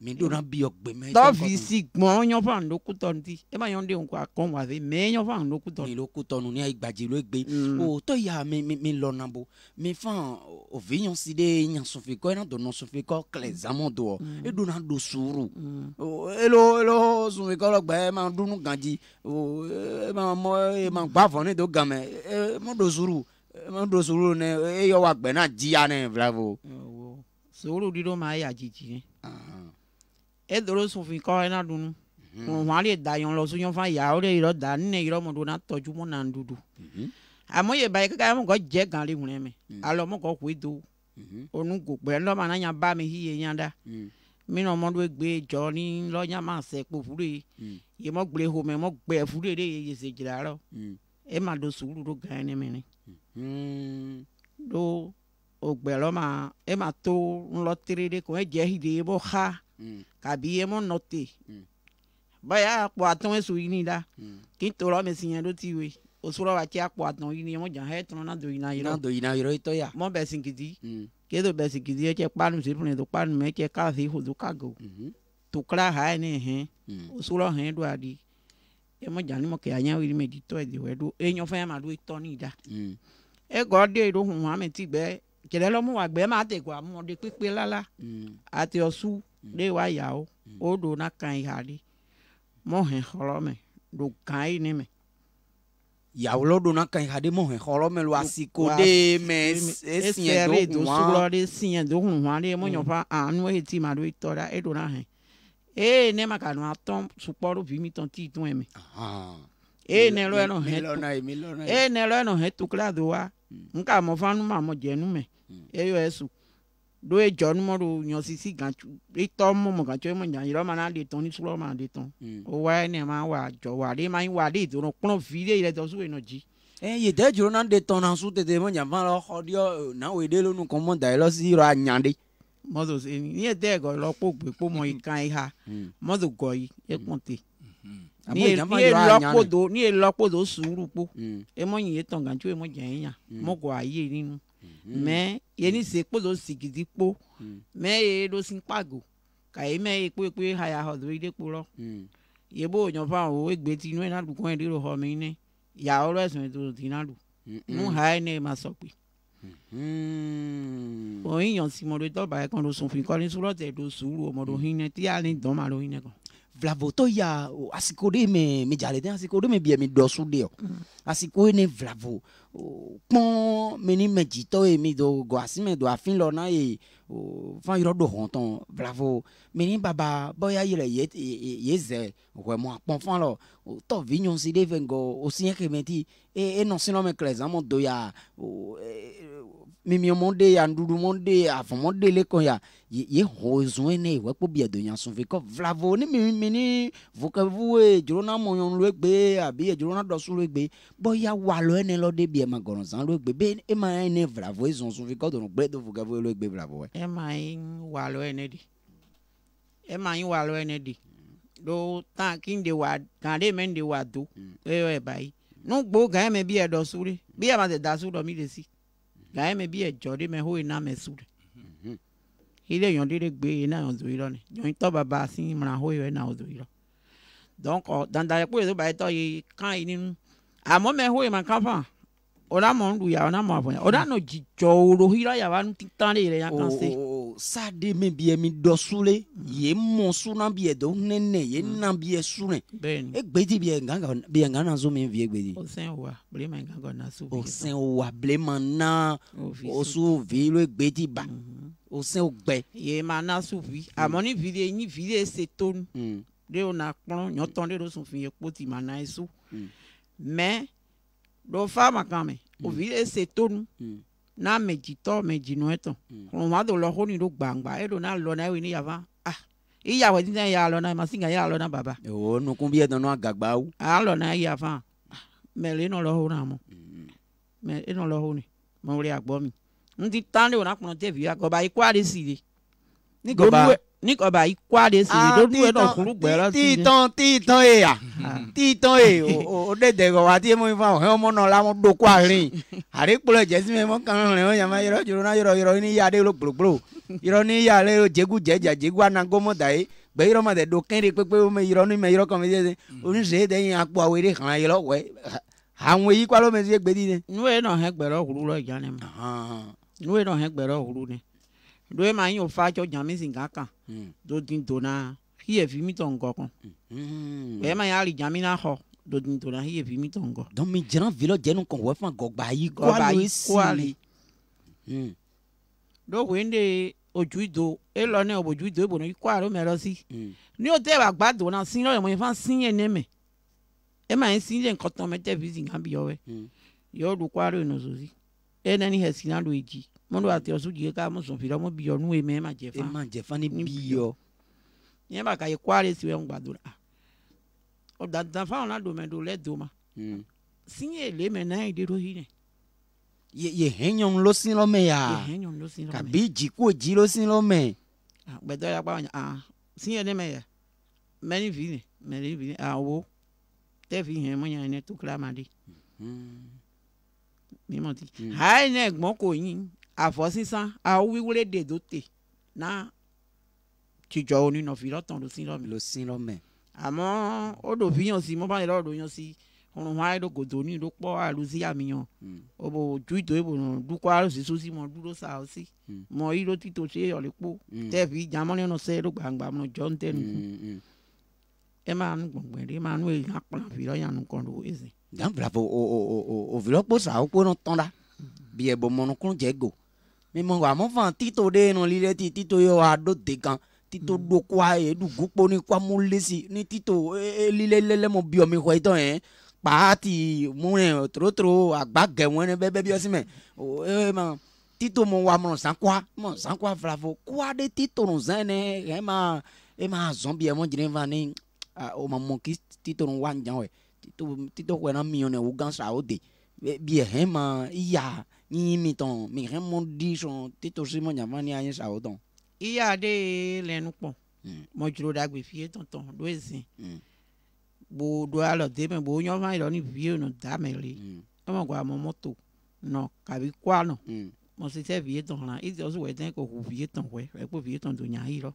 Speaker 4: mi donna biyɔ gbɛmɛ. dɔfi si
Speaker 2: gbɔn ɲɔfan lokutɔ ti e ma yɔn denw ko a kɔn wa fɛ mɛ ɲɔfan lokutɔ. mi lokutɔ nu ni a yi gbadze lo gbe. o tɔ ya mi mi mi lɔna bo mi fan o fi yan si de ɲasɔnfi kɔ ina dɔnɔ sɔnfi kɔ kɛlɛ zamɔ do wɔ e donna do suuru. elo elo sunfi kɔlɔ gbɛ e ma dunu ganji e ma mɔ e ma gba fɔ ne do gamɛ e mɔ do suuru e ma do suuru ne e yɔ wa gbɛ na diya ne filawo. sòwòrò dídó máa yà jìjì. Ah edoro sunfin kɔ ena dunu
Speaker 4: wọn le da yɔn lɔ sojɔ fan ya o le yɔrɔ da ne yɔrɔ mɔ do na tɔju mɔ na dudu àmọ́ yẹ báyìí kíkà mọ̀ kọ́ jẹ́ gan lé wùnẹ́ mi mhm. alọ́ mọ̀ kọ́ kúé do mhm. onugo gbẹ̀rẹ̀ lọ́mọ náà yàn bá mi híye yàn dá mhm. mínú ọmọdé gbé jọ ní lọ́yà máa sẹ́ kó fúlé yẹ mọ̀ gbé homẹ̀ mọ̀ gbé fúlé lé yẹ ṣe jìlá rọ ẹ má do sùúrù tó gan ẹni mi ni do ògbẹ̀ lọ́mọ ẹ má tó ńlọ tẹ́rẹ́ dé kò ẹ jẹ́ híde yẹ bọ́ ha kàbíyémọ̀ nọ̀tẹ̀ mm. báyà àpò àtọ̀ èso yìí nìyí dá mm. kí n tòrọ mi sì yẹn ló ti wé osoro wa kí àpò àtọ̀ yìí nìyẹn mọ̀ jà hẹ́ tọ̀nà dò yìí náà yìí rọ. náà dò yìí náà yìí rọ ìtọ́ yà. mọ bẹ̀ sìn kìdí kédo bẹ̀ sìn kìdí ẹ̀kẹ́ kpanu sèpùnì tó kpanu mẹ́ ẹ̀kẹ́ káàsì ìhòdó kágò mm-hmm. tó kra ha ẹ̀ ní mm. hẹ́n osoro hẹ́n do adi ẹ̀ mọ̀ jà nímọ̀ kẹ́ àyẹ̀wò do eyín ọ̀fẹ́ máa do ìtọ́ ní ìdá. ẹ gọ́ dé ìdóhùn hàn mi ti gbẹ́ kẹlẹ́ lọ́mú wà gbẹ́ máa ɖe mm. wa yawo woɖo mm. na kan ya ɖi mɔhɛ xɔlɔ me ɖo gan yi ne me. yàwó ló ɖo na kan ya ɖe mɔhɛ xɔlɔ me lo asiko ɖe mɛ esiɛ do ŋua esugblɔ ɖe siɛ do ŋua ɖe mɔnyɔ ƒe anu eyi ti ma ɖo yi tɔ ɖa eɖo na hɛ eye ne ma kanu atɔ sukpɔ ɖo vi mi tɔn ti tɔn mi eye e ne lɔ yɛ hɛ tu eye ne lɔ yɛ hɛ tu kila do wa mm. nka mɔ ma mɔ jɛ mɛ eyɔ esu do edzɔ numɔdo nyɔsisi gatsu etɔ mɔmɔ gatsu emɔ nya yɔrɔ ma na le tɔn nisulɔ ma le tɔn o wa ye ne ma wa jɔ wa ale ma ye wa ale dɔrɔn kplɔ vi de yɛrɛ dɔ su yen nɔ dzi. ɛ
Speaker 2: yi tɛ dzro na de tɔn na su tete mɔ nya ma lɔ xɔ diɔ na o ye de lɔnu kɔmɔ da yɛ lɔ si yɔrɔ a nya de. mɔzɔ se ni yɛ tɛ gɔ lɔ kó gbe kó mɔ yi kan yi ha mɔzɔ gɔ yi e
Speaker 4: kɔn te. ni ye lɔkpo do ni ye lɔkpo do suuru kpo emɔ yin ye tɔn gatsu emɔ mɛ yeni se kpolo sigidi kpo mɛ ye losi kpago kayi mɛ ye kpekpe haya xɔdo yi de kporɔ yebo nyɔfa o egbe ti nu ɛna dukɔn ɛdi ro xɔmi ne ya ɔlɔ ɛsɛn ɛdi ti na do nu ha yi ne ma sɔ pe oyin yan si mɔdo dɔba yɛ kɔn do sunfin kɔni surɔ tɛ do suuru o mɔdo hinɛ ti a ni dɔn ma do hinɛ kɔ. vlavotɔ
Speaker 2: ya o asiko de mɛ mɛ jalen tɛ asiko de mɛ biɛ mi dɔ su de yɔ asiko ye ne vlavo kpɔn mini me dzitɔ ye mi do go asime do afin lɔ na ye fan yɔrɔ do hɔntɔn blavo mini baba bɔya yɛlɛ ye ye zɛ wɛmɔ akpɔn fan lɔ tɔ vi nyɔn si de fɛ ŋgɔ o siɲɛ kɛmɛ ti e e nɔ sinɔ mɛ kɛlɛ zamɔ do ya o mimiɔmɔ de ya nuɖumɔ de afɔmɔ de le kɔn ya ye ye hɔn zɔn ne ye wɛkpɔ bia donya sunfɛ kɔ blavo ni mimi mini vokavu ye dzrona mɔnyɔnu lo egbe abi ye dzrona dɔsu lo egbe bɔya walɔ ene lɔ de bia ma gɔnɔ zan lo egbe be ema ne blavo ye zɔn sunfɛ kɔ dɔnɔ gbɛ do vokavu ye lo egbe blavo ye
Speaker 4: ema yin walo enedi ema yin walo enedi do tan kin de wa kan de men de wa do eyo e bayi nu gbo ga eme bi edo sure bi e ma de da sure mi de si ga eme bi ejo de me ho ina me sure ile yon dede gbe ina yon zo iro ni yon to baba sin mra ho yo ina zo iro donc dandan pe so ba to yi kan yi nínú àmọ́ me ho e ma kan fa
Speaker 2: odamɔ nuɖuya odamɔ abɔnya odanɔ dzidzɔworo hira yaba nutitan de yɛrɛ ya kan se. Oh, oh, oh, sa de mi bi mi dɔ sule ye mɔ suna bi yɛ dɔn nɛnɛ ye na bi yɛ mm. sunɛ e gbedi bi yɛ nkan bi yɛ nkan na so mi fi ye gbedi. o sɛn wa
Speaker 4: bilema nkan kan na so. o sɛn
Speaker 2: wa na o so vi lo e gbedi ba mhm. o
Speaker 4: ma na so vi amɔ mm. ni vi de ni vi de se tonu mm. de o na kplɔn nyɔtɔn de do sun fi ye kpoti ma na ye so mɛ. Mm. ɖɔ fama game ovi ese tonu mm. na ame dzitɔ ame dzinɔɛ tɔ xlɔnwa mm. do lɔ xɔ ni do gbangba eɖo na lɔ na ewe ni yava ah iya wɔ titi ya lɔ na masinga ya lɔ na baba.
Speaker 2: E o nukun bi ɛdɔn e n'aga gbawo.
Speaker 4: a lɔ na iya e fan ah, mɛ le enɔ lɔ ho na mɔ mɛ enɔ lɔ ho ni mɛ wuli agbɔ mi ŋuti tan de o na kplɔ tɛ vi ya gɔba ikɔ ale
Speaker 2: si de. ni gɔba níkọba ikwade si doduwe náà kúrú gbẹrẹ si. títan títan e ya títan e o de dẹgọ wa tí e mú mi fún ọhún ọmọ náà lámú doko àárín àríkpọlọ jẹsí mi mọ kàn rìn ó yàmá yọrọ jòrò náà yọrọ yọrọ ní yàrá ló gbòlògbòlò yọrọ ní yàrá ló jẹgú jẹjà jẹgú anago mọta yìí gbẹ yọrọ mọta do kẹrin pépé omi yọrọ ní mẹ yọrọ kàn mi sẹsẹ oníṣẹ tẹ yín akpọ awo eré hàn yọrọ wẹ àwọn yìí kọ́ alómi ti gbẹ
Speaker 4: loye ma yin o fa tsɔ jami si gã kan hmm. dodin dona hiye fi mi tɔ ŋgɔ kan
Speaker 2: bɛɛ hmm. e
Speaker 4: ma yin ali jami na xɔ dodin dona hiye fi mi tɔ ŋgɔ. donc mi jẹran vilọ jẹnu kan wẹ
Speaker 2: fún gọgba yi gọgba yi si
Speaker 4: lóko yín de ojú ìdò e lọ ní ojú ìdò ìbò ní kó àrùn mẹ́rọ sí ní o tẹ́ wà gbàdùn náà sí lọ́yọ̀ mọ́ yẹn fún sí yẹn ní mẹ́ ẹ máa ń sí yẹn nǹkan tán mẹ́tẹ́ fi sì ń kábi yọ wẹ́ yọ olùkọ́ àrùn ìnà sòsì ẹ nẹ́ni hẹ̀ sí náà lóye jì mɔdɔ ati ɔsu jie ka musu hmm. fi ɔmu bi ɔnu eme ma jɛ fa ema jɛ fa ni bi yɔ yɛn ba ka yi kɔ ale si wɛn gbado la ɔdada fa ɔna domɛ do lɛ do ma si yɛ mɛ n'a yi de do yi nɛ.
Speaker 2: yɛ hɛn nyɔnu ló sin lɔ mɛ ya kabi jiko ji ló sin lɔ mɛ.
Speaker 4: gbɛdɔ ya kpa ɔnya aa si yɛ ne mɛ yɛ mɛ ni vi nɛ mɛ ni vi nɛ awo tɛ fi hɛn mo nya ne tukura ma di. Hmm. mímọ ti hàì hmm. náà gbọ́n kò yín afɔ sisan awo wiwle de do te na tijɔ oni nɔfi lɔtɔn lo sin lɔmɛ. lo sin lɔmɛ. àmọ́ ó dò fi yàn sí mo bá yẹ lọ́rọ̀ yàn sí ọ̀run wa ló gòtò ní ló pọ̀ àlùsí àmì yàn hmm. ó bò ju ìtò ìbò nù dúkọ́ àlùsí sósì mọ dúró sà ó sí mọ hmm. ìlò títò ṣe ọ̀lẹ́pọ̀ hmm. tẹ́ẹ̀fì jamọ́lẹ́ náà sẹ́ ló gbàngbà mọ jọ ń tẹnu kù ẹ máa nu gbọ̀ngbọ̀n ẹ máa nu èyí àpọ̀nà fìlọ́ yàn nù kàn lówó ẹ̀sìn.
Speaker 2: dàbí àfọ òfìlọ́pọ̀ sàókò náà tán la mímu wà mọ fan títò dé irun lílẹ tí títò yọ wà dòde kan títò hmm. doko ayé dùgúpọ ní kwamu lẹsí ní títò e, e, lílẹ lẹlẹ mọ bí ọmọ ìkọ ìtọ yẹn pàtì múrin tòrótòró àgbà gẹwọn ní bẹbẹ bí ọsìn mẹ e, ẹ mọ títò mọ wà mọ sankwa mọ sankwa filafo kwa de títò nù zẹn ní ẹ ma ẹ ma zọn bí ẹ mọ jìnnì fa ní ọ mọ mọ kí títò nù wà ń jà wẹ títò títò wẹ náà mìíràn ní o gánsan o de biehema iya nyimi tɔn mihemɔ di sɔn titosi mɔ ɲafa ni an ye sa o tɔn.
Speaker 4: iya de lɛnu kpɔn mɔdzro da gbe fie tɔntɔn do ezi bo do alɔ de mɛ bo nyɔnua yɔrɔ ni vie nu da mɛ le ɔmɔ gba mɔ mɔto nɔ kabi kɔ anɔ mɔsisɛ vie tɔn la izi ɔsi wɛ tɛn ko ko vie tɔn wɛ ɛkpɔ vie tɔn do nya yi lɔ.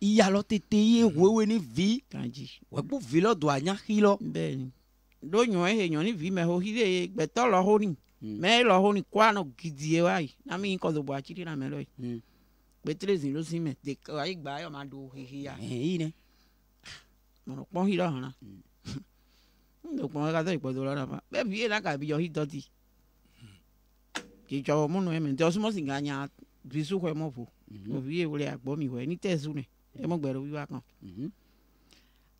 Speaker 4: iya lɔ tete ye wewe ni vi kanji wɛ kpɔ vi lɔ do anya xi lɔ ɖo nyɔ ehe nyɔ vi mɛ ho hi de gbɛtɔ lɔ ho ni mɛ hmm. lɔ ho ni kɔa nɔ gidie wa yi na mi kɔ zobo atsi ɖi na mɛ lɔ hmm. yi gbɛtɛrɛ zi ló si mɛ deka ayi gba yɔ ma do hihi ya yi ne mɔnɔ kpɔn hi lɔ hàn na n hmm. do kpɔn ɛka tɛ ìkpɔdo lɔ nafa bɛ vie na ka bi yɔ hi dɔti dzidza wɔ mɔnɔ yɛ mɛ ntɛ ɔsumɔsi ga nya bisu xɔ yɛ mɔ ƒo òvi yɛ wòle agbɔ mi xɔ yɛ ni tɛ su ne ɛmɔ gbɛrɛ wi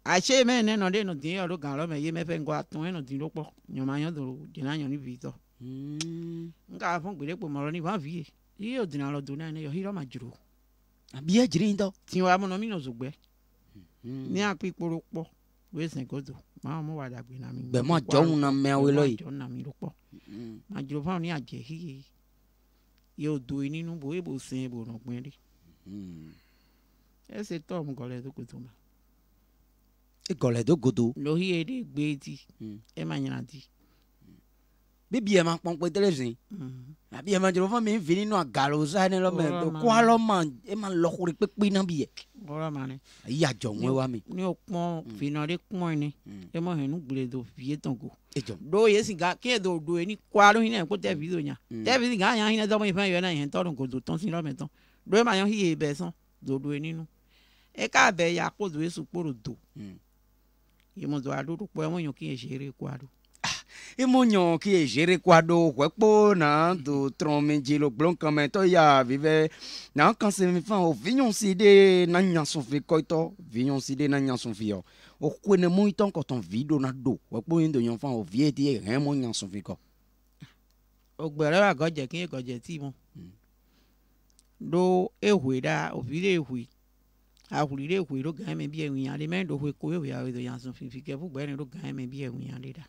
Speaker 4: ashe me ne no de no ti oro gan ro me ye me fe ngo atun e no ti lopo nyo ma yan do de na yan ni bi to hmm. nka fun gbere po mo ro ni ba vie iye odina ro do na ne yo hiro ma juro abi e jiri ndo ti wa mo no mi no zugbe hmm. ni api poropo we sen godo ma mo wa dagbe na mi gbe mo johun na me we loyi johun na mi lopo hmm. ma juro fa ni aje e bo sen e bo ran pin ri ẹ ṣe tọ́ ọmọ gọ́lẹ́ tó
Speaker 2: egɔle do godo. lóhi yɛ de gbé ti ɛ ma nyina ti. bíbí ɛ ma kpɔn pé tẹ́lẹ̀ sìn. Hmm. àbí ɛ ma jọ̀rọ̀ fún mi ń fini nù àgàlò sáyẹn lọ mẹ kó alọ́ ma ɛ ma lọ́kùnrin pépé náà bí yẹ. wọ́rọ̀ ma ni. ayi àjọ ń wé wa mi. ní o kpɔn
Speaker 4: fina de kpɔn ni ɛ ma hẹnu gbèrè do fìyé tán ko. e jɔ. dɔw yɛ sìn ka kí ɛ dɔw do yɛ ni kó alọ́ hinɛ kó tẹ́ fi do nya. Hmm. tẹ́ fi sìn ka yan hinɛ dɔbɔ yin fɛn n'a yɛn tɔɔrɔ nkodo tɔn sin lɔmɛ tɔn dɔw ma yan hiye bɛ sɔn dodo yɛ ninu ɛ k'a bɛ ya kó do yɛ sukporo do. Mm imudzwa aɖo ɖukpɔ ya menyo kie zere kua ɖo.
Speaker 2: imunyo kie zere kua ɖo wɛkpo na do trɔmi dzilo gblɔm kame tɔ ya vive na kan se mi fan o vinyɔn si de na nyasunfi kɔitɔ vinyɔn si de na nyasunfi yɔ o ko ne mo itɔn kɔtɔn vi do na do wɛkpo yin do nyɔn fan o vie de hɛn mo nyasunfi kɔ.
Speaker 4: o gbɛrɛ wa gɔdze kie gɔdze ti mo. ɖo ehoe ɖa o vi de ehoe ahuri ɖe hoe ɖo gã me bia ŋuya ɖe mɛ ɖo hoe ko hoe awo do nyasun fifi ke ƒu gbɛrɛ ɖo gã me bia ŋuya ɖe ɖa.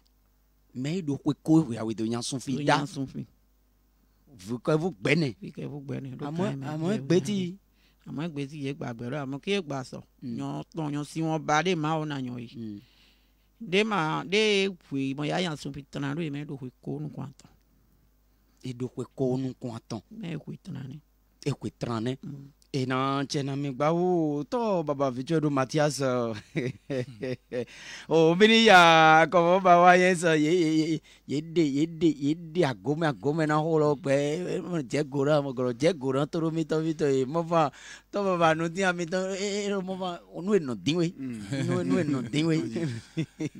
Speaker 2: mɛ ɖo hoe ko hoe awo do nyasun fi da nyasun fi. vukɛ ƒu gbɛnɛ. vukɛ ƒu gbɛnɛ ɖo gã me bia ŋuya ɖe. amɔ
Speaker 4: gbɛti. amɔ gbɛti yɛ gba gbɛrɛ amɔ mm. ke yɛ gba sɔ. nyɔ tɔn nyɔ si wɔn ba ɖe ma wɔn na nyɔ yi. ɖe mm. ma ɖe hoe mɔ ya nyasun fi tana ɖo yi mɛ ɖo hoe ko nu kɔn atɔn.
Speaker 2: eɖo hoe ko nu kɔn atɔn. mɛ hoe tana ne. e hoe tana ne. Mm ina cɛnami gbawo tɔ baba fitio do matias eh, o oh, bini ya kɔfɔ baba yɛ sɔ ye ye de ye de ye de agome agome na xɔlɔ gbɛ jɛ gora mɔgɔlɔ jɛ gora toro mi tɔ mi tɔ ye mɔfa tɔ baba nu di ami tɔ ee mɔfa nu ye nɔ diwe nu nu ye nɔ diwe.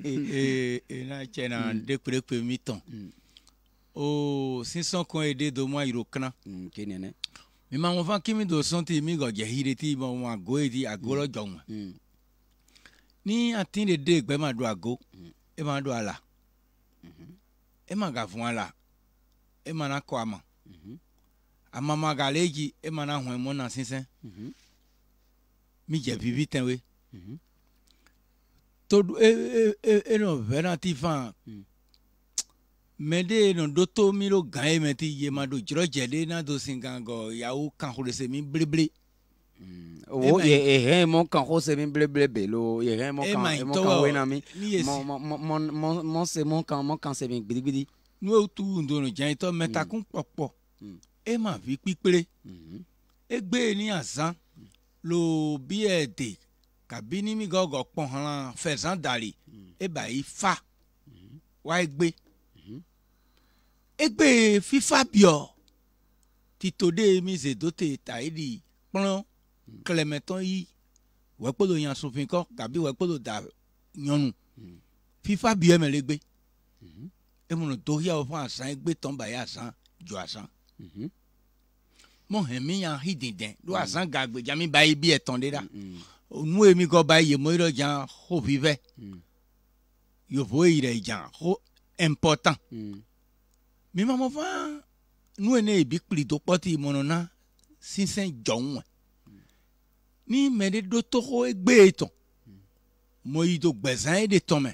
Speaker 3: ee ina cɛna dekurekure mi tɔn o sisan kɔn ye de do ma yiro kana. Mm, kenene. mima ŋun fana kimi do sɔnti mi gɔ jɛhiri ti ma ŋun ago yi e ti ago lɔ jɔ ŋun ni a ti de de gbɛ ma do ago mm. e ma do a mm-hmm. e ma ga fún a la e ma na kɔ a ma ma ga le dzi e ma na e na mm-hmm. mi jɛ bibi tɛ we mm-hmm. to e e e e, e na ti fan. Mm -hmm. mɛ de nɔ do to mi lo gan ye mɛ ti ye ma do dzrɔ dze de na do si gan gɔ yawo kan ko se mi bleble. Mm, wo ye
Speaker 2: ehɛn mɔ kan ko se mi bleble be lo ehɛn mɔ kan mɔ kan wena mi mɔ mɔ mɔ mɔ se mɔ kan mɔ kan se mi gbidigbidi. n'o ye
Speaker 3: tu ndonu jɛn itɔ mɛ kpɔkpɔ e ma fi kpikpere mm-hmm. e gbe ni azan lo bi ɛ de kabi ni mi gɔgɔ kpɔn hã fɛzan dali mm. e ba yi fa mm-hmm. wa ye gbe. Mm -hmm egbe fifabiɔ tito ɖe mi zedote taeɖi kplɔ klemetɔ yi wɛkpolo yasofin kɔ tàbí wɛkpolo da nyɔnu hmm. fifabiɔ mɛ le gbe hmm. emunu dohiawo ƒe asan egbe tɔn ba ye asan dzo asan mɔhɛmi hmm. ya hi dindin do asan gagbe jami ba ye bi etɔn de la nu ye mi kɔ ba ye mo yɔrɔ jan ho vivɛ yovo yi rɛ jan ho important. Mm -hmm mimamo fãa nu ene ebi kpli do kpɔti mɔnɔna sinsɛn jɔn wɛ ni mɛ de do togo egbe etɔn mɔ e de tɔn mɛ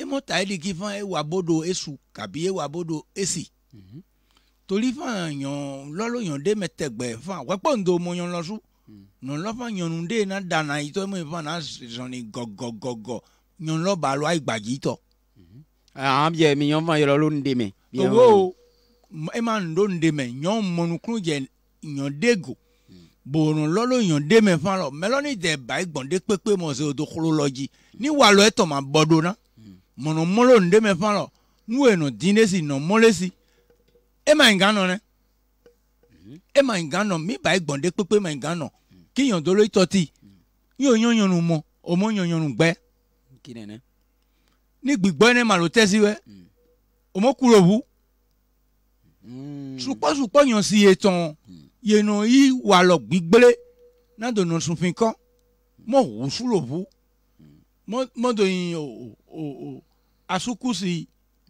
Speaker 3: emɔ ta eli ki fãa ewa bo do esu kabi ewa bo do esi toli fãa nyɔn lɔlɔ nyɔn de mɛ tɛgbɛ fãa wɛkpɔ ndo mɔ nyɔn lɔsu nyɔnlɔ fãa nyɔnu de na dana yi tɔ mɛ fãa na zɔni gɔgɔgɔgɔ nyɔnlɔ ba lɔ ayi gbadzi tɔ. àwọn mi yɔn fãa yɔrɔ ló ń de mɛ owó ẹ máa ń do ń de mẹ yọ̀n mọ̀nukun jẹ yọ̀n dego bòrùn lọ́lọ́ yọ̀n de mẹ fún alọ mẹlọ́nì dẹ̀ báyìí gbọ̀ndé pépé mọ̀ sí odò kúrò lọ́jì ní wàlọ́ ẹ̀ tọ̀ máa bọ́ do ná mọ̀nà mọ́lọ́ ń de mẹ fún alọ nú ẹ̀ nà dín lẹ́sì nà mọ́ lẹ́sì ẹ máa ń gan nọ nẹ ẹ máa ń gan nọ mí báyìí gbọ̀ndé pépé máa ń gan kí yọ̀n dolo ìtọ́ ti yóò yọ̀n yọ̀n mọ̀ ọmọ omokuro wu supɔsupɔ yɔn si ye tɔn yenu yi walɔ gbigbele na dono sunfin kɔ mɔ wusu lo wu mɔ do yin o o o asuku si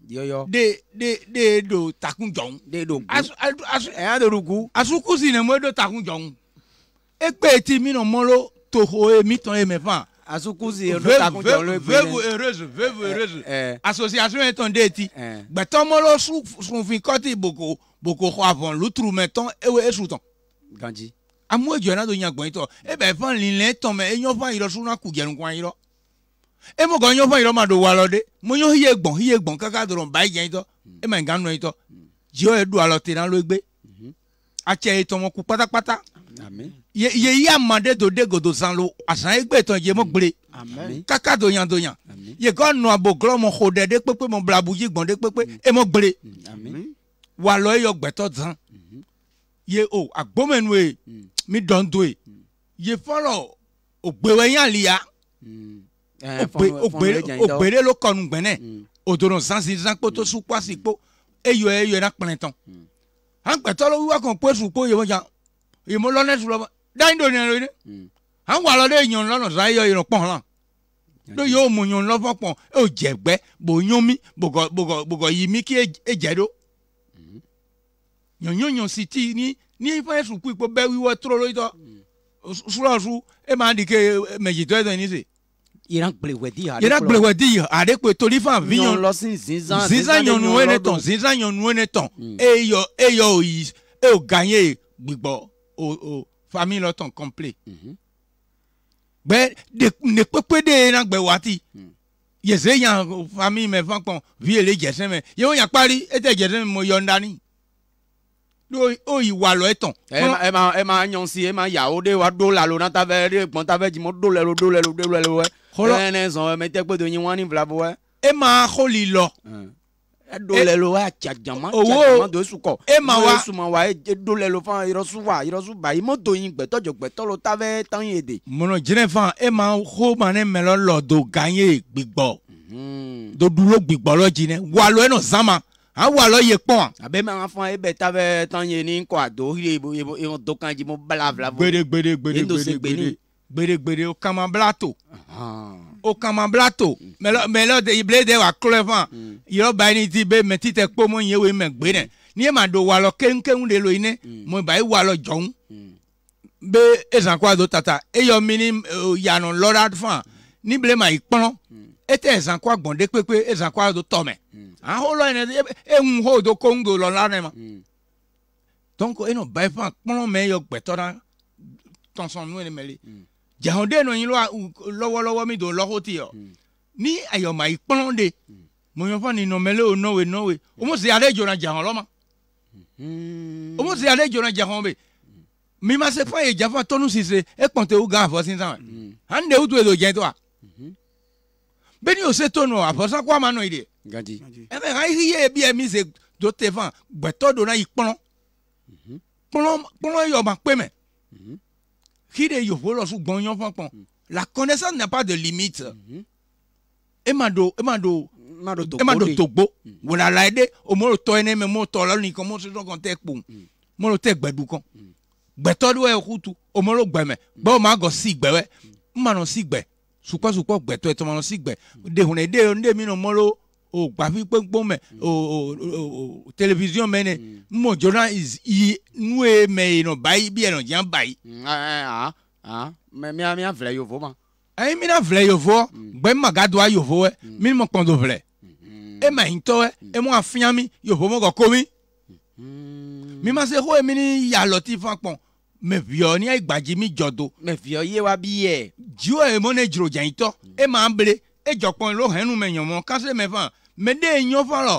Speaker 3: yɔyɔ de de de do takun jɔn de do gu asu asu ɛyà do do gu asuku si ne mo do takun jɔn ekpe eti mi nɔ mɔlo toho ye mi tɔn ye mɛ fan asukuzi onotakunjɛ olu ekpe vevu heureuse vevu heureuse eh, eh. association yɛ tɔn deeti gbɛtɔmɔlɔ eh. sunfin kɔti boko boko xɔ avɔn luturumɛtɔn ewe esutɔn. ganji. amu edzɔ yɛn na do nyagbɔnyi tɔ ebe fɛn lilɛ tɔmɛ enyɔ fɛn yi lɔ suna ku jɛnu kwan yi lɔ emu kɔ nyɔ fɛn yi lɔ ma do wa lɔ de mo nyɔ hiye gbɔn hiye gbɔn kaka dɔrɔn ba yi jɛ yi tɔ ema yi gan nɔ yi tɔ dziwɔ yɛ du alɔ tena lo egbe atsɛ yi tɔmɔ ku pátápátá. Amen yeyi amade do de godo zan lo asan ye gbe tɔn ye mo gbere kaka doyan doyan ye kɔ nɔ aboglɔ mo xɔ ɖe de kpekpe mo blabu yi gbɔn de kpekpe mm. e mo gbere walɔ eyɔ gbɛtɔ zan mm-hmm. ye o agbomenu e. mm. e. mm. ye mi dɔn do ye ye fɔlɔ ogbewɛ yan lia eh, ogbere lo kɔnu gbɛnɛ odoro zan si zan kpo e to su kpo asi kpo eyɔ eyɔ na kplɛtɔn hàn gbɛtɔ lo wiwa kɔn kpo su kpo ye mo jan ye mo lɔ ne su dáńdò ni ẹni à ń wà lọ lé yan lọ́nà sáyé yọ irun pọ̀n náà ló yóò mú yan lọ́fọ́ pọ̀n ó jẹ̀gbẹ́ bò yún mi bògọ̀ yìí mi kí ẹ jẹ́ dó hmm. yònyónyò sì ti ní ní fẹ́ sùkú ipò bẹ́ẹ̀ wíwọ́ tó lórí tọ́ hmm. sùrọ̀sù ẹ máa dìke mẹ̀jìtọ́ ẹ̀ tẹ̀yìn sí. yìnyín gbèlèwẹ̀ di àdékò yìnyín gbèlèwẹ̀ di àdékò torí fún àfihàn zinzan yọnu wẹ́n tán zinzan yọnu wẹ́n tán eyọ eyọ òyì eyọ gànyẹ gbígbọ́ o o. famille complet Mais ne de wati famille la Il y
Speaker 2: a un eɖo le lo wa jajama jajama do esu kɔ e ma wa esu ma wa eɖo le lo fan irɔsu wa irɔsu ba yi mɔdo yin
Speaker 3: gbɛtɔ jɔ gbɛtɔ lo ta fɛ tan ye de. mɔnɔ jinɛ fan e ma ho ma ne mɛlɔ lɔdo ganye gbigbɔ dodulo gbigbɔ lɔ jinɛ walo enɔ zama awo alɔ ye kpɔn.
Speaker 2: abe ma fɔ e bɛ taa fɛ tan ye ni kɔ a do yebo yebo yebo do kan dzi mo bala fila.
Speaker 3: gbede gbede gbede gbede gbede gbede gbede o kama bla to okamablato mɛlɔde iblede wa klɔ fã mm. yɔrɔba yi ni ti be mɛ ti tɛ kpo mɔ yewe mɛ gbe nɛ mm. ni e ma do walɔ keŋkeŋ de lo yi ne mɔ ba yi e walɔ jɔn mm. be ezan kɔ a do tata eyɔ mi ni yanɔ lɔra fã ni ble ma yi kplɔ ete ezan kɔ agbɔn de kpekpe ezan kɔ do tɔmɛ aho lɔ yi ne eŋu e ho do ko ŋgo lɔ la ma donc enɔ ba yi e fã kplɔ mɛ yɔ gbɛtɔ na tɔnsɔn nu yi mɛ li jahonde nɔ anyi lɔwɔlɔwɔ mi do lɔho ti yɔ hmm. ni ayɔma yi kplɔ de mɔnyɔfɔ hmm. ni nɔmɛlɛ o nɔwe nɔwe hmm. o mo se ale jɔna jahɔn lɔ ma o mo se ale jɔna jahɔn be mi ma se fɔ ye jafa tɔnu sise e kpɔn te o gan afɔ sisan hali de o tu edo jɛn to wa bẹ́ẹ̀ni o se to nù àfọ̀sán kó a ma nù yìí de ẹ bẹ́ẹ̀ ayi yé bí ẹ mi se do te fan gbẹ̀tọ́ do na yi kplɔ kplɔ kplɔ yɔ ma pé mɛ xiɖe yevu lɔ su gbɔnyɔ fɔkpɔn la connaissance n'a pas de limite ema mm-hmm. do ema do ema do togbo mm-hmm. wòlà la yi de o mo tɔ yi ne mɛ mo tɔ la ni kɔ mo sɔ kɔn tɛ kpom mo lɔ tɛ gbɛdu kɔn mm-hmm. gbɛtɔ do yɛ kutu o mo lɔ gbɛmɛ gbɛ o ma gɔ si gbɛwɛ n ma nɔ si gbɛ sukpɔsukpɔ gbɛtɔ yɛ tɔ ma nɔ si gbɛ de hun de de mi nɔ mo lɔ o gbafi kpekpe me o o o television me ne mm. mo jona is yi nu ye me yen nɔ bayi bi yen nɔ diyan bayi.
Speaker 2: ɛɛ a a mɛ mi a mi a filɛ yovo ma.
Speaker 3: ɛɛ eh, mi na filɛ yovo mm. gbɛ ma ga e. mm. do a yovo wɛ mi ma kpɔn do filɛ e ma yin tɔ wɛ e mo a fiyan mi yovo mo kɔ ko mi mm-hmm. mi ma se ko e mi ni yalɔti fan kpɔn mɛ viɔ ni ayi gbadzi mi jɔ do. mɛ viɔ ye wa bi yɛ. E. jiwo ye mo ne dzro e ma n bere edzɔkpɔn ló hɛnu mɛ nyɔmɔ kase mɛ fan me ɖe nyɔƒa lɔ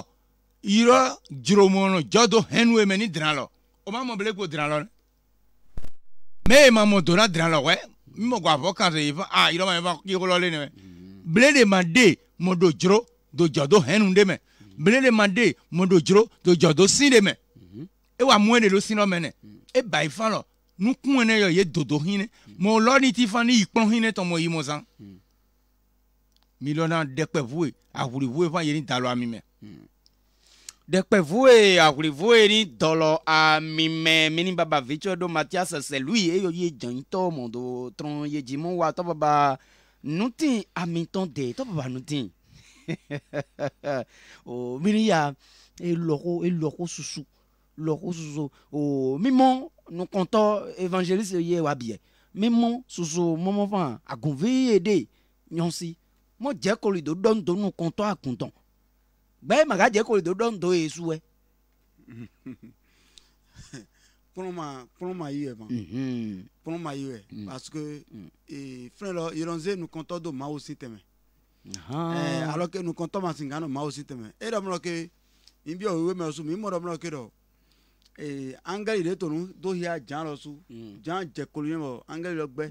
Speaker 3: yi lɔ dzromɔnɔ dzɔdo hɛnuwe me ni dra lɔ o ma mɔ bele ko dra lɔ ne me ah, ma mɔ do na dra lɔ wɛ mi mɔ gɔ avɔ kan se yi fɔ a yɔrɔ ma yi fɔ yeko lɔ le ne mɛ bele de ma de mɔ do dzro do dzɔdo hɛnu de mɛ bele de ma de mɔ do dzro do dzɔdo si de mɛ e wa mɔ de do si lɔ mɛ nɛ e ba yi fa lɔ nukun ne yɔ ye dodo hin ne mɔ lɔ ni ti fa ni yi kplɔ hin tɔ mɔ yi mɔ zan. Mm -hmm miliona dekpɛvue ahulivue fã yeni dalɔ ami mɛ. Hmm. dekpɛvue ahulivue ni dɔlɔ ami mɛ mini baba vitsɔ do matias sɛlui eyo
Speaker 2: ye dzɔnyitɔ mɔdo trɔn ye dzimu wa tɔ baba nuti amitɔn de tɔ baba nuti o mini ya elɔko elɔko susu lɔko susu o mimɔ nukɔntɔ evangelist ye wa biɛ mimɔ susu mɔmɔ fan agunve ye de nyɔnsi mo jẹ́ kòlìdó dọ́ńdó nù kan tó àkùntàn bẹ́ẹ̀ màgá jẹ́ kòlìdó dọ́ńdó èso ẹ.
Speaker 1: kpọnma kpọnma yi yɛ ma kpọnma yi yɛ parce que fɛn dɔ yɛlɛnze nukɔntɔ do maaw si tɛmɛ alors que nukɔntɔ ma sin kan do maaw si tɛmɛ e dɔ mi lɔ ke n bi o ye mɛ su mi mɔ dɔ mi lɔ ke dɔ angɛli de tonu do hiya jan lɔ su jan jɛkulu yɛ mɔ angɛli lɔ gbɛ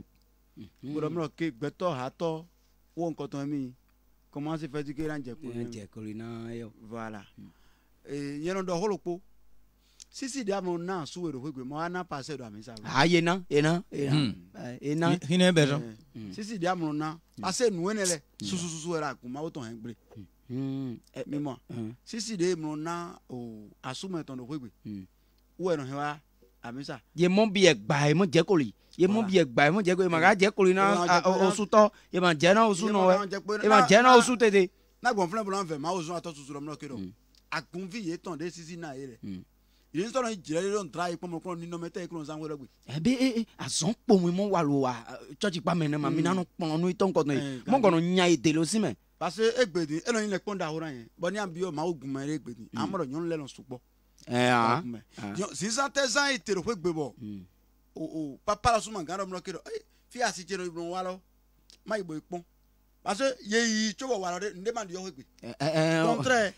Speaker 1: o dɔ mi lɔ ke gbɛtɔ hatɔ nkɔtɔn mi commence fɛti ke ran jɛkulu ne jɛkulu na yɔ voilà yɛlɛ dɔ holokpo sisi di amu na suwe do hegbe mo ana pase do ami sabu.
Speaker 2: a yena yena
Speaker 1: yena yena. hinɛ bɛ dɔn. sisi di amu na ase nuwe ne lɛ susususu yɛrɛ akuma o tɔn hɛn gbere. mimɔ sisi de mu na o asumɛtɔn do hegbe. wo yɛrɛ hɛn wa
Speaker 2: yé mọ bí ẹgbà yé mọ jẹ kori yé mọ bí ẹgbà yé mọ jẹ kori màkà jẹ kori náà oṣù tọ yé mà jẹ náà oṣù nọ wẹ yé mà jẹ náà oṣù
Speaker 1: tètè. n'agbọn fúnẹ bọlọ nfẹ maa oṣù àtọ tuntun lọmọdé kéde hmm. o àkúnfì yé tàn dé sisi náà yé rẹ ìdí hmm. sọ̀rọ̀ ìjìnlẹ̀ ló ń tra ikpọ́n mọ̀kúrọ̀ nínú mẹ́tẹ́ ìkúrò sanwó hmm. eh, rẹ̀
Speaker 2: gbé. ẹbí ee azɔn kpomi mɔ wà ló wa tsɔtsi kpa mɛnɛ ma minanu kpɔn nu itɔn kɔtɔ ye mɔ gɔnɔ nya ye delo si
Speaker 1: mɛ. parce que egbedi elɔnyin le kpɔn da ahora yẹn bɔn ní abiyo maaw gumɛ ɛrɛ egbedi amɔrɔ nyɔnu lɛ lɔ sugbɔ sisan tɛ zan ye tere foyi gbe bɔ o o papala suma gan dɔ minɛ kero ee fi asi jɛnɛ ibunu wa lɔ ma ibo ikpɔn parce que yeyi tso bɔ wa lɔ de nde ma di yɔ koe. kɔntrɛ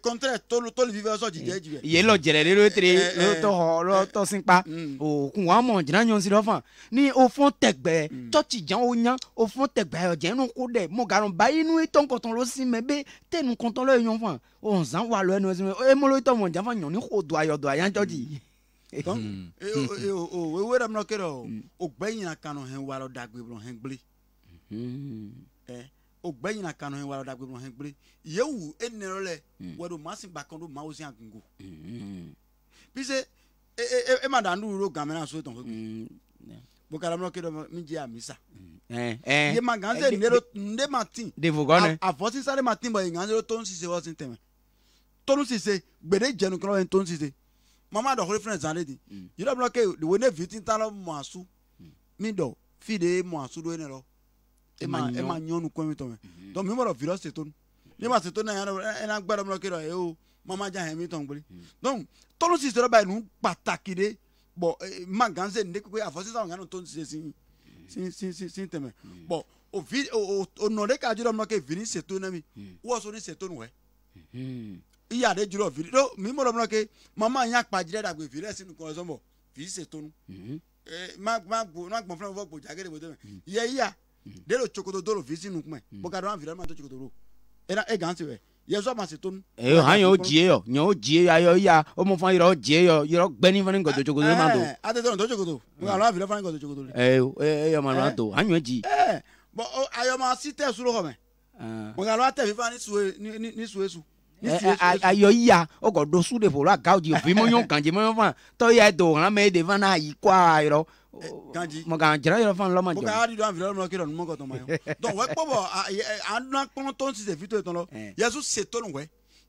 Speaker 1: kɔntrɛ tolu tolu vivi ɔsɔ jijɛ
Speaker 2: jijɛ. yen lɔ jɛrɛ de lɔtire lɔtɔ lɔtɔsinpa eh, eh, eh. mm. o kun wa mɔ jìnnà ɲɔnsi lɔ fan ni o fɔn tɛgbɛ mm. tɔtsi jan o nya o fɔn tɛgbɛ yɔ jɛn nu ko dɛ mɔ garan ba yi nu itɔn kɔtɔn lɔ si mɛ be tɛnu kɔtɔn lɔ ye ɲɔgɔn fan o zan wa lɔ ɛnu e ɛsɛ e mɛ emolo itɔn e mɔ janfa
Speaker 1: ɲɔni ko do ayɔ do ayan jɔji. tɔn ewu ewu yɛrɛ mi Eh, o gbẹ̀yìn na kanu wa da gbẹ̀rún hɛn gbẹ̀rẹ̀ yewu enero lɛ hmm. wɛdo masi bakando mawo si agungo pise hmm. e, e e e ma da nu hmm. eh, eh. ro gamina so tɔn fɛ bokalamɔ kedɔ mi jɛ amisa
Speaker 2: ye ma ganse nero
Speaker 1: ne ma tin a fɔ sisan ne ma tin bɔ ye ganse tɔn sise wɔsi tɛmɛ tɔn sise gbede jɛnukɔrɔ ye tɔn sise mama dɔ hɔli fɛnɛ zan de di yɔrɔ mi lɔ ke wo ne vi ti ta lɔ mɔ asu mi dɔ fi de mɔ asu do ye ne lɔ e ma e ma nyɔnu kɔmi tɔmɛ donc mi bɔra virɔ seto nu ne ma seto na yɛrɛ ɛna gbɛdɔ mi lɔ kiri ɛ o mama jan hɛn mi tɔn gbeli donc tɔnu si sɔrɔ báyìí nu pàtàkì de bɔn ma ganse ne ko a fɔ sisan o tɔnu si sin sin sin sin sin tɛmɛ bɔn o vi o o nɔ de ka jira mi lɔ kɛ vini seto na mi wɔsɔ ni seto nu wɛ iya de jura vini do mi bɔra mi lɔ kɛ mama y'a kpa jira dagbe vini ɛsɛ nu kɔrɔ sɔn bɔ vini seto nu ma ma gbɔn fɛn fɛn fɔ gbɔdza kɛ de bɔ tɛmɛ yɛ iya de lo cogodo do lo visi nu kumɛ bɔka dɔn anvirɛma to cogodo ro ɛna e gan se wɛ yɛsɔ ma se tonu. ɛyɔ hàn y'o jie
Speaker 2: yɔ ɲɛ o jie yɔ ayɔ o mɔ fana yɔrɔ jie yɔ yɔrɔ gbɛni fana gɔdɔ cogodo ma do.
Speaker 1: a tɛ tɔn to cogodo nka ala virɛ fana gɔdɔ cogodo.
Speaker 2: ɛɛ ɛɛ yɔ ma lɔn to hàn y'o ji.
Speaker 1: ɛɛ bɔn ayɔma si tɛ sulo kɔmɛ nka ala tɛ fi fana ni suwe ni ni suwe su
Speaker 2: ayɔ yiya o kɔ do su de fo la gawo di o fi mɔnyɔn ganjɛ mɔnyɔn fan tɔ ya do hàn mɛ de fana yi kɔ ayɔrɔ Eh, oh. ganji mɔgɔ an jira yɔrɔ fan lɔ ma jɔ. bukari
Speaker 1: don an filɛ yɔrɔ min na k'i dɔn numu ka tɔn ma yan donc wɛ kpɔbɔ an na kɔnɔ tɔn sise fi to yen tɔn lɔ yasu se tɔnu wɛ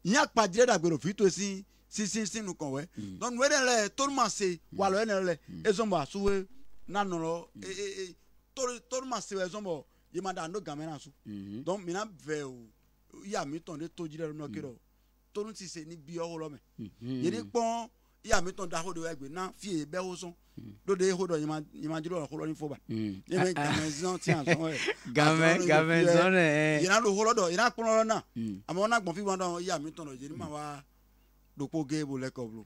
Speaker 1: n y'a kpa jire da gbèrò fi to sin sin sin sin nu kan wɛ donc wɛ ne lɛ tɔnu ma se walɔ ne lɛ ezɔn bɔ a suwe n'a nɔrɔ ee ee tɔnu ma se wɛ ezɔn bɔ yemada an do gamɛ na su donc mina fɛ o i y'a mi tɔn de to jire yɔrɔ min na k'i dɔn tɔnu sise ni biyɔwolɔ mɛ yiri kpɔn iya mi tɔn da ho de wa gbe na fie bɛ ho sɔn do de ho dɔ ɲamajiri wɔ hɔrɔn ni fo ba ne bɛ gamɛ zɔn ti yan sɔn yɛ gamɛ gamɛ zɔn dɛ yina do hɔrɔn dɔ yina kpɔnɔ dɔ na amɔ na gbɔnfin wa dɔn iya mi tɔn dɔ jeli ma wa dokpo gee bo lɛ bolo.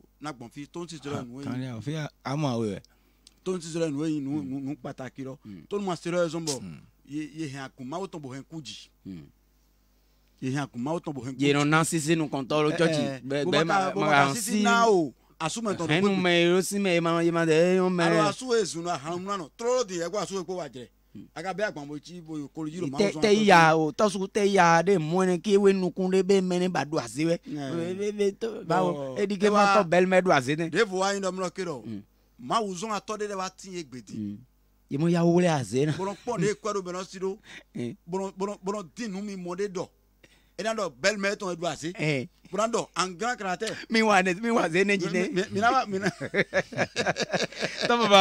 Speaker 1: na gbɔn fi tó ń sisirɔ ah, nu wɛnyi. kàní
Speaker 3: àwọn fi àmọ àwọn yɛ.
Speaker 1: tó ń sisirɔ nu wɛnyi nu nu pàtàkì rɔ hmm. tó ń ma sirɔ yɛ zɔn bɔ hmm. ye hɛn akun mawo tɔn bɔ hɛn kú jì hmm. ye hɛn akun mawo tɔn bɔ hɛn kú
Speaker 2: jì. yèrò eh, eh, náà sisi nu kɔntɔ ló jɔjì bɛɛ ma ma si
Speaker 1: asumetɔ do pépé. ɛnu mɛ
Speaker 2: erosi alo asu
Speaker 1: ezunu ahanumuna nɔ tɔlɔ de yɛ ko asu ye ko wa jɛ aka bɛ akpamɔ tsi bo kolodzi lo maa sɔn tɛ iya
Speaker 2: o tɔsugu tɛ iya de mɔni eh. e k'e we nukun de bɛ mɛni ba do aze wɛ
Speaker 1: bawo edike ma tɔ bɛlimɛ do aze ne. devo wa yin dɔ mlɔ ke dɔ maa mm. wuzɔn atɔ de wa ti ye gbede. Mm. yemu ya wele aze na. bɔnɔ kpɔn de kɔ do bɛnɛ si do bɔnɔ bɔnɔ bɔnɔ di nu mi mɔ de dɔ ina dɔ bɛli mɛ tɔn edu ase kuna dɔ an gran karatɛ. min wa ne min wa ze ne jinɛ. mina ba mina.
Speaker 2: tɔpɔba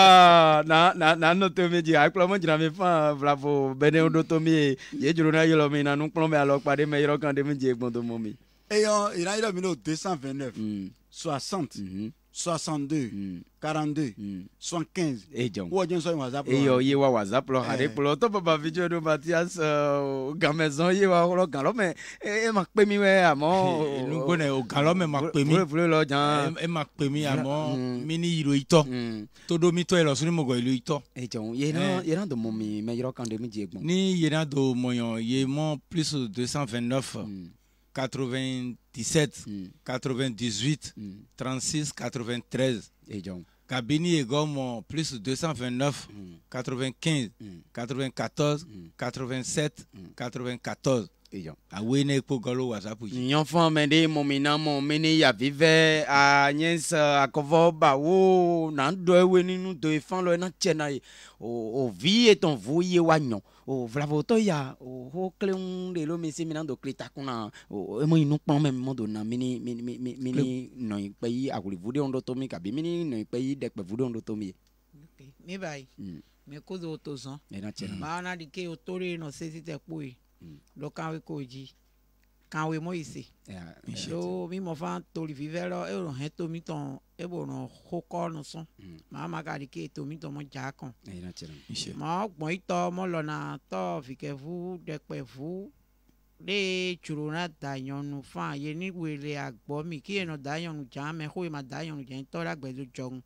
Speaker 2: na na na n'o to mi jigin a kplɔ mo jira mi fan filafo bɛnɛ do to mi ye ye juru na yɔlɔ mi na nu kplɔ mi alɔ kpa de mɛ yɔrɔ kan de mi jigin gbɔntɔ mo
Speaker 1: mi. eyɔn yira yɔrɔ mi n'o deux cent vingt neuf hmm. soixante. Mhm. 62 mm. 42 mm. 75 ejon wo jẹ sọ whatsapp lọ ye wa whatsapp lọ hare kplɔ eh.
Speaker 2: tɔ baba vidio do matias eh, gamɛzɔn ye wa wɔlɔ galɔ mɛ e eh, ma pè mí wɛ
Speaker 3: àmọ́. nugbona o galɔ mɛ ma pè mí fulefulo lɔ jan e ma pè mí àmọ́ mi ni yiro itɔ mm. to do mi tɔ yɛlɛ e sunu mɔgɔ yelo itɔ. ejon yena yena do mɔ mi mɛ yɔrɔ
Speaker 2: kan de mi jɛ gbɔn.
Speaker 3: ni yena do mɔyɔn ye mɔ plus 229. 97 98 36 93 et donc Kabini et plus 229 95 94 87 94 donc. kpo ah gɔlo wasapu yi.
Speaker 2: nyɔnfɔn mɛ de mɔmina mɔ mene yavi a nye a akɔfɔ ba wo na dɔ Nous ninu do efan lɔ ena tiɛ na ye o vie et o vlavotɔ ya o ho kleŋ de lo mi se mi do kle takun na o emo inu kplɔn mɛ mi mo do na mi ni mi ni mi ni nɔ ikpe yi awulivu de ŋdɔ to mi kabi mi ni nɔ ikpe yi dɛkpɛvu de ŋdɔ to mi.
Speaker 4: mi ba yi mɛ ko do o to zɔn maa na di ke o to de nɔ se ti tɛ kpo ye hmm. lɔkan wi k'o di kawe moise so mi mo fa tori vivero e ro hen tomi tan e bo ran koko nu sun mm. ma ma ka ri ke tomi tan mo ja kan ma e gbon ito mo lo na to fi ke fu de pe fu de tsuro na da nyɔnu fa ye ni wele agbɔ mi ki yenɔ da nyɔnu dza mɛ ko ye ma da nyɔnu dza tɔ la gbɛdo dzɔnu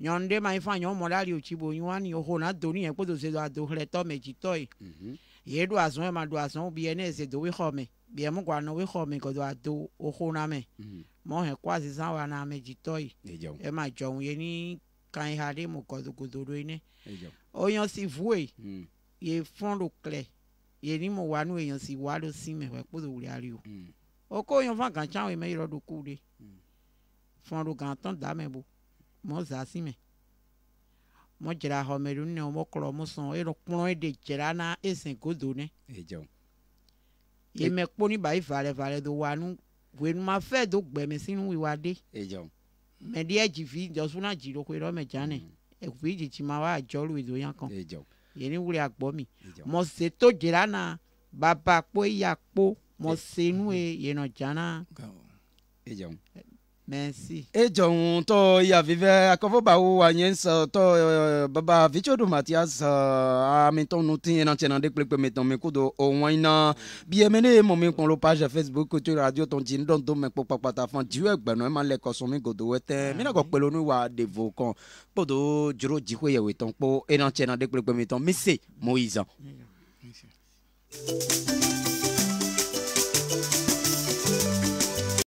Speaker 4: nyɔnu de ma ye fa nyɔmɔ la li o tsi bo nyi wani o ho na do ni yɛ kpo do se do ado xlɛ tɔ mɛ dzi tɔ ye mm-hmm. ye do azɔn ye ma do azɔn bi yɛ ne ze do wi xɔ mɛ bia mu kwa no we ho mi ko do ato o ho na me mm-hmm. mo he kwa si san wa na me ji to yi e, e ma kan ha de mu ko do ko e do si vu e. mm-hmm. ye fon ro kle ye ni mo wa nu eyan si wa lo si me we po do ri ari yan fan kan chan we me ro de mm-hmm. fon ro kan ton da bo mo za si me mo jira ho me ru ni ye mɛ kponi ba yi vale vale do wa nu wenuma fɛ do gbɛmɛ sinu wi wa de mɛ deɛ dzivi dɔsuna dziɖoko yɔrɔ mɛ dza nɛ ekuvi dzidzi ma wa adzɔlu edo yan kan e yeni wuli agbɔ mi e mɔ se to dzra na baba kpo eya kpo mɔ e se nu ye
Speaker 2: yenɔ dza Merci. e jọ̀hún tó yàfífẹ́ akọ́fọ́bàwò àyẹ̀ ń sọ tó bàbá fíjọ́dún Matthias amintọ́nu tí yẹn náà tiẹ̀ náà dé pépé mi tán mi kó do òun iná bí ẹ̀mí ní mọ̀ mi ló page facebook tó radio tó ń jí ndọ́n tó mẹ́ kó pàpàtà fún jíwọ́ ẹgbẹ̀rún ẹ̀ máa lẹ́kọ̀ sùn mí gòdò wẹ́ tẹ́ mí náà kọ́ pẹ̀lú oníwà dèvò kan gbọ́dọ̀ jòrò jíkó yẹ̀wé tán pọ̀ ẹ̀ náà tiẹ̀
Speaker 1: náà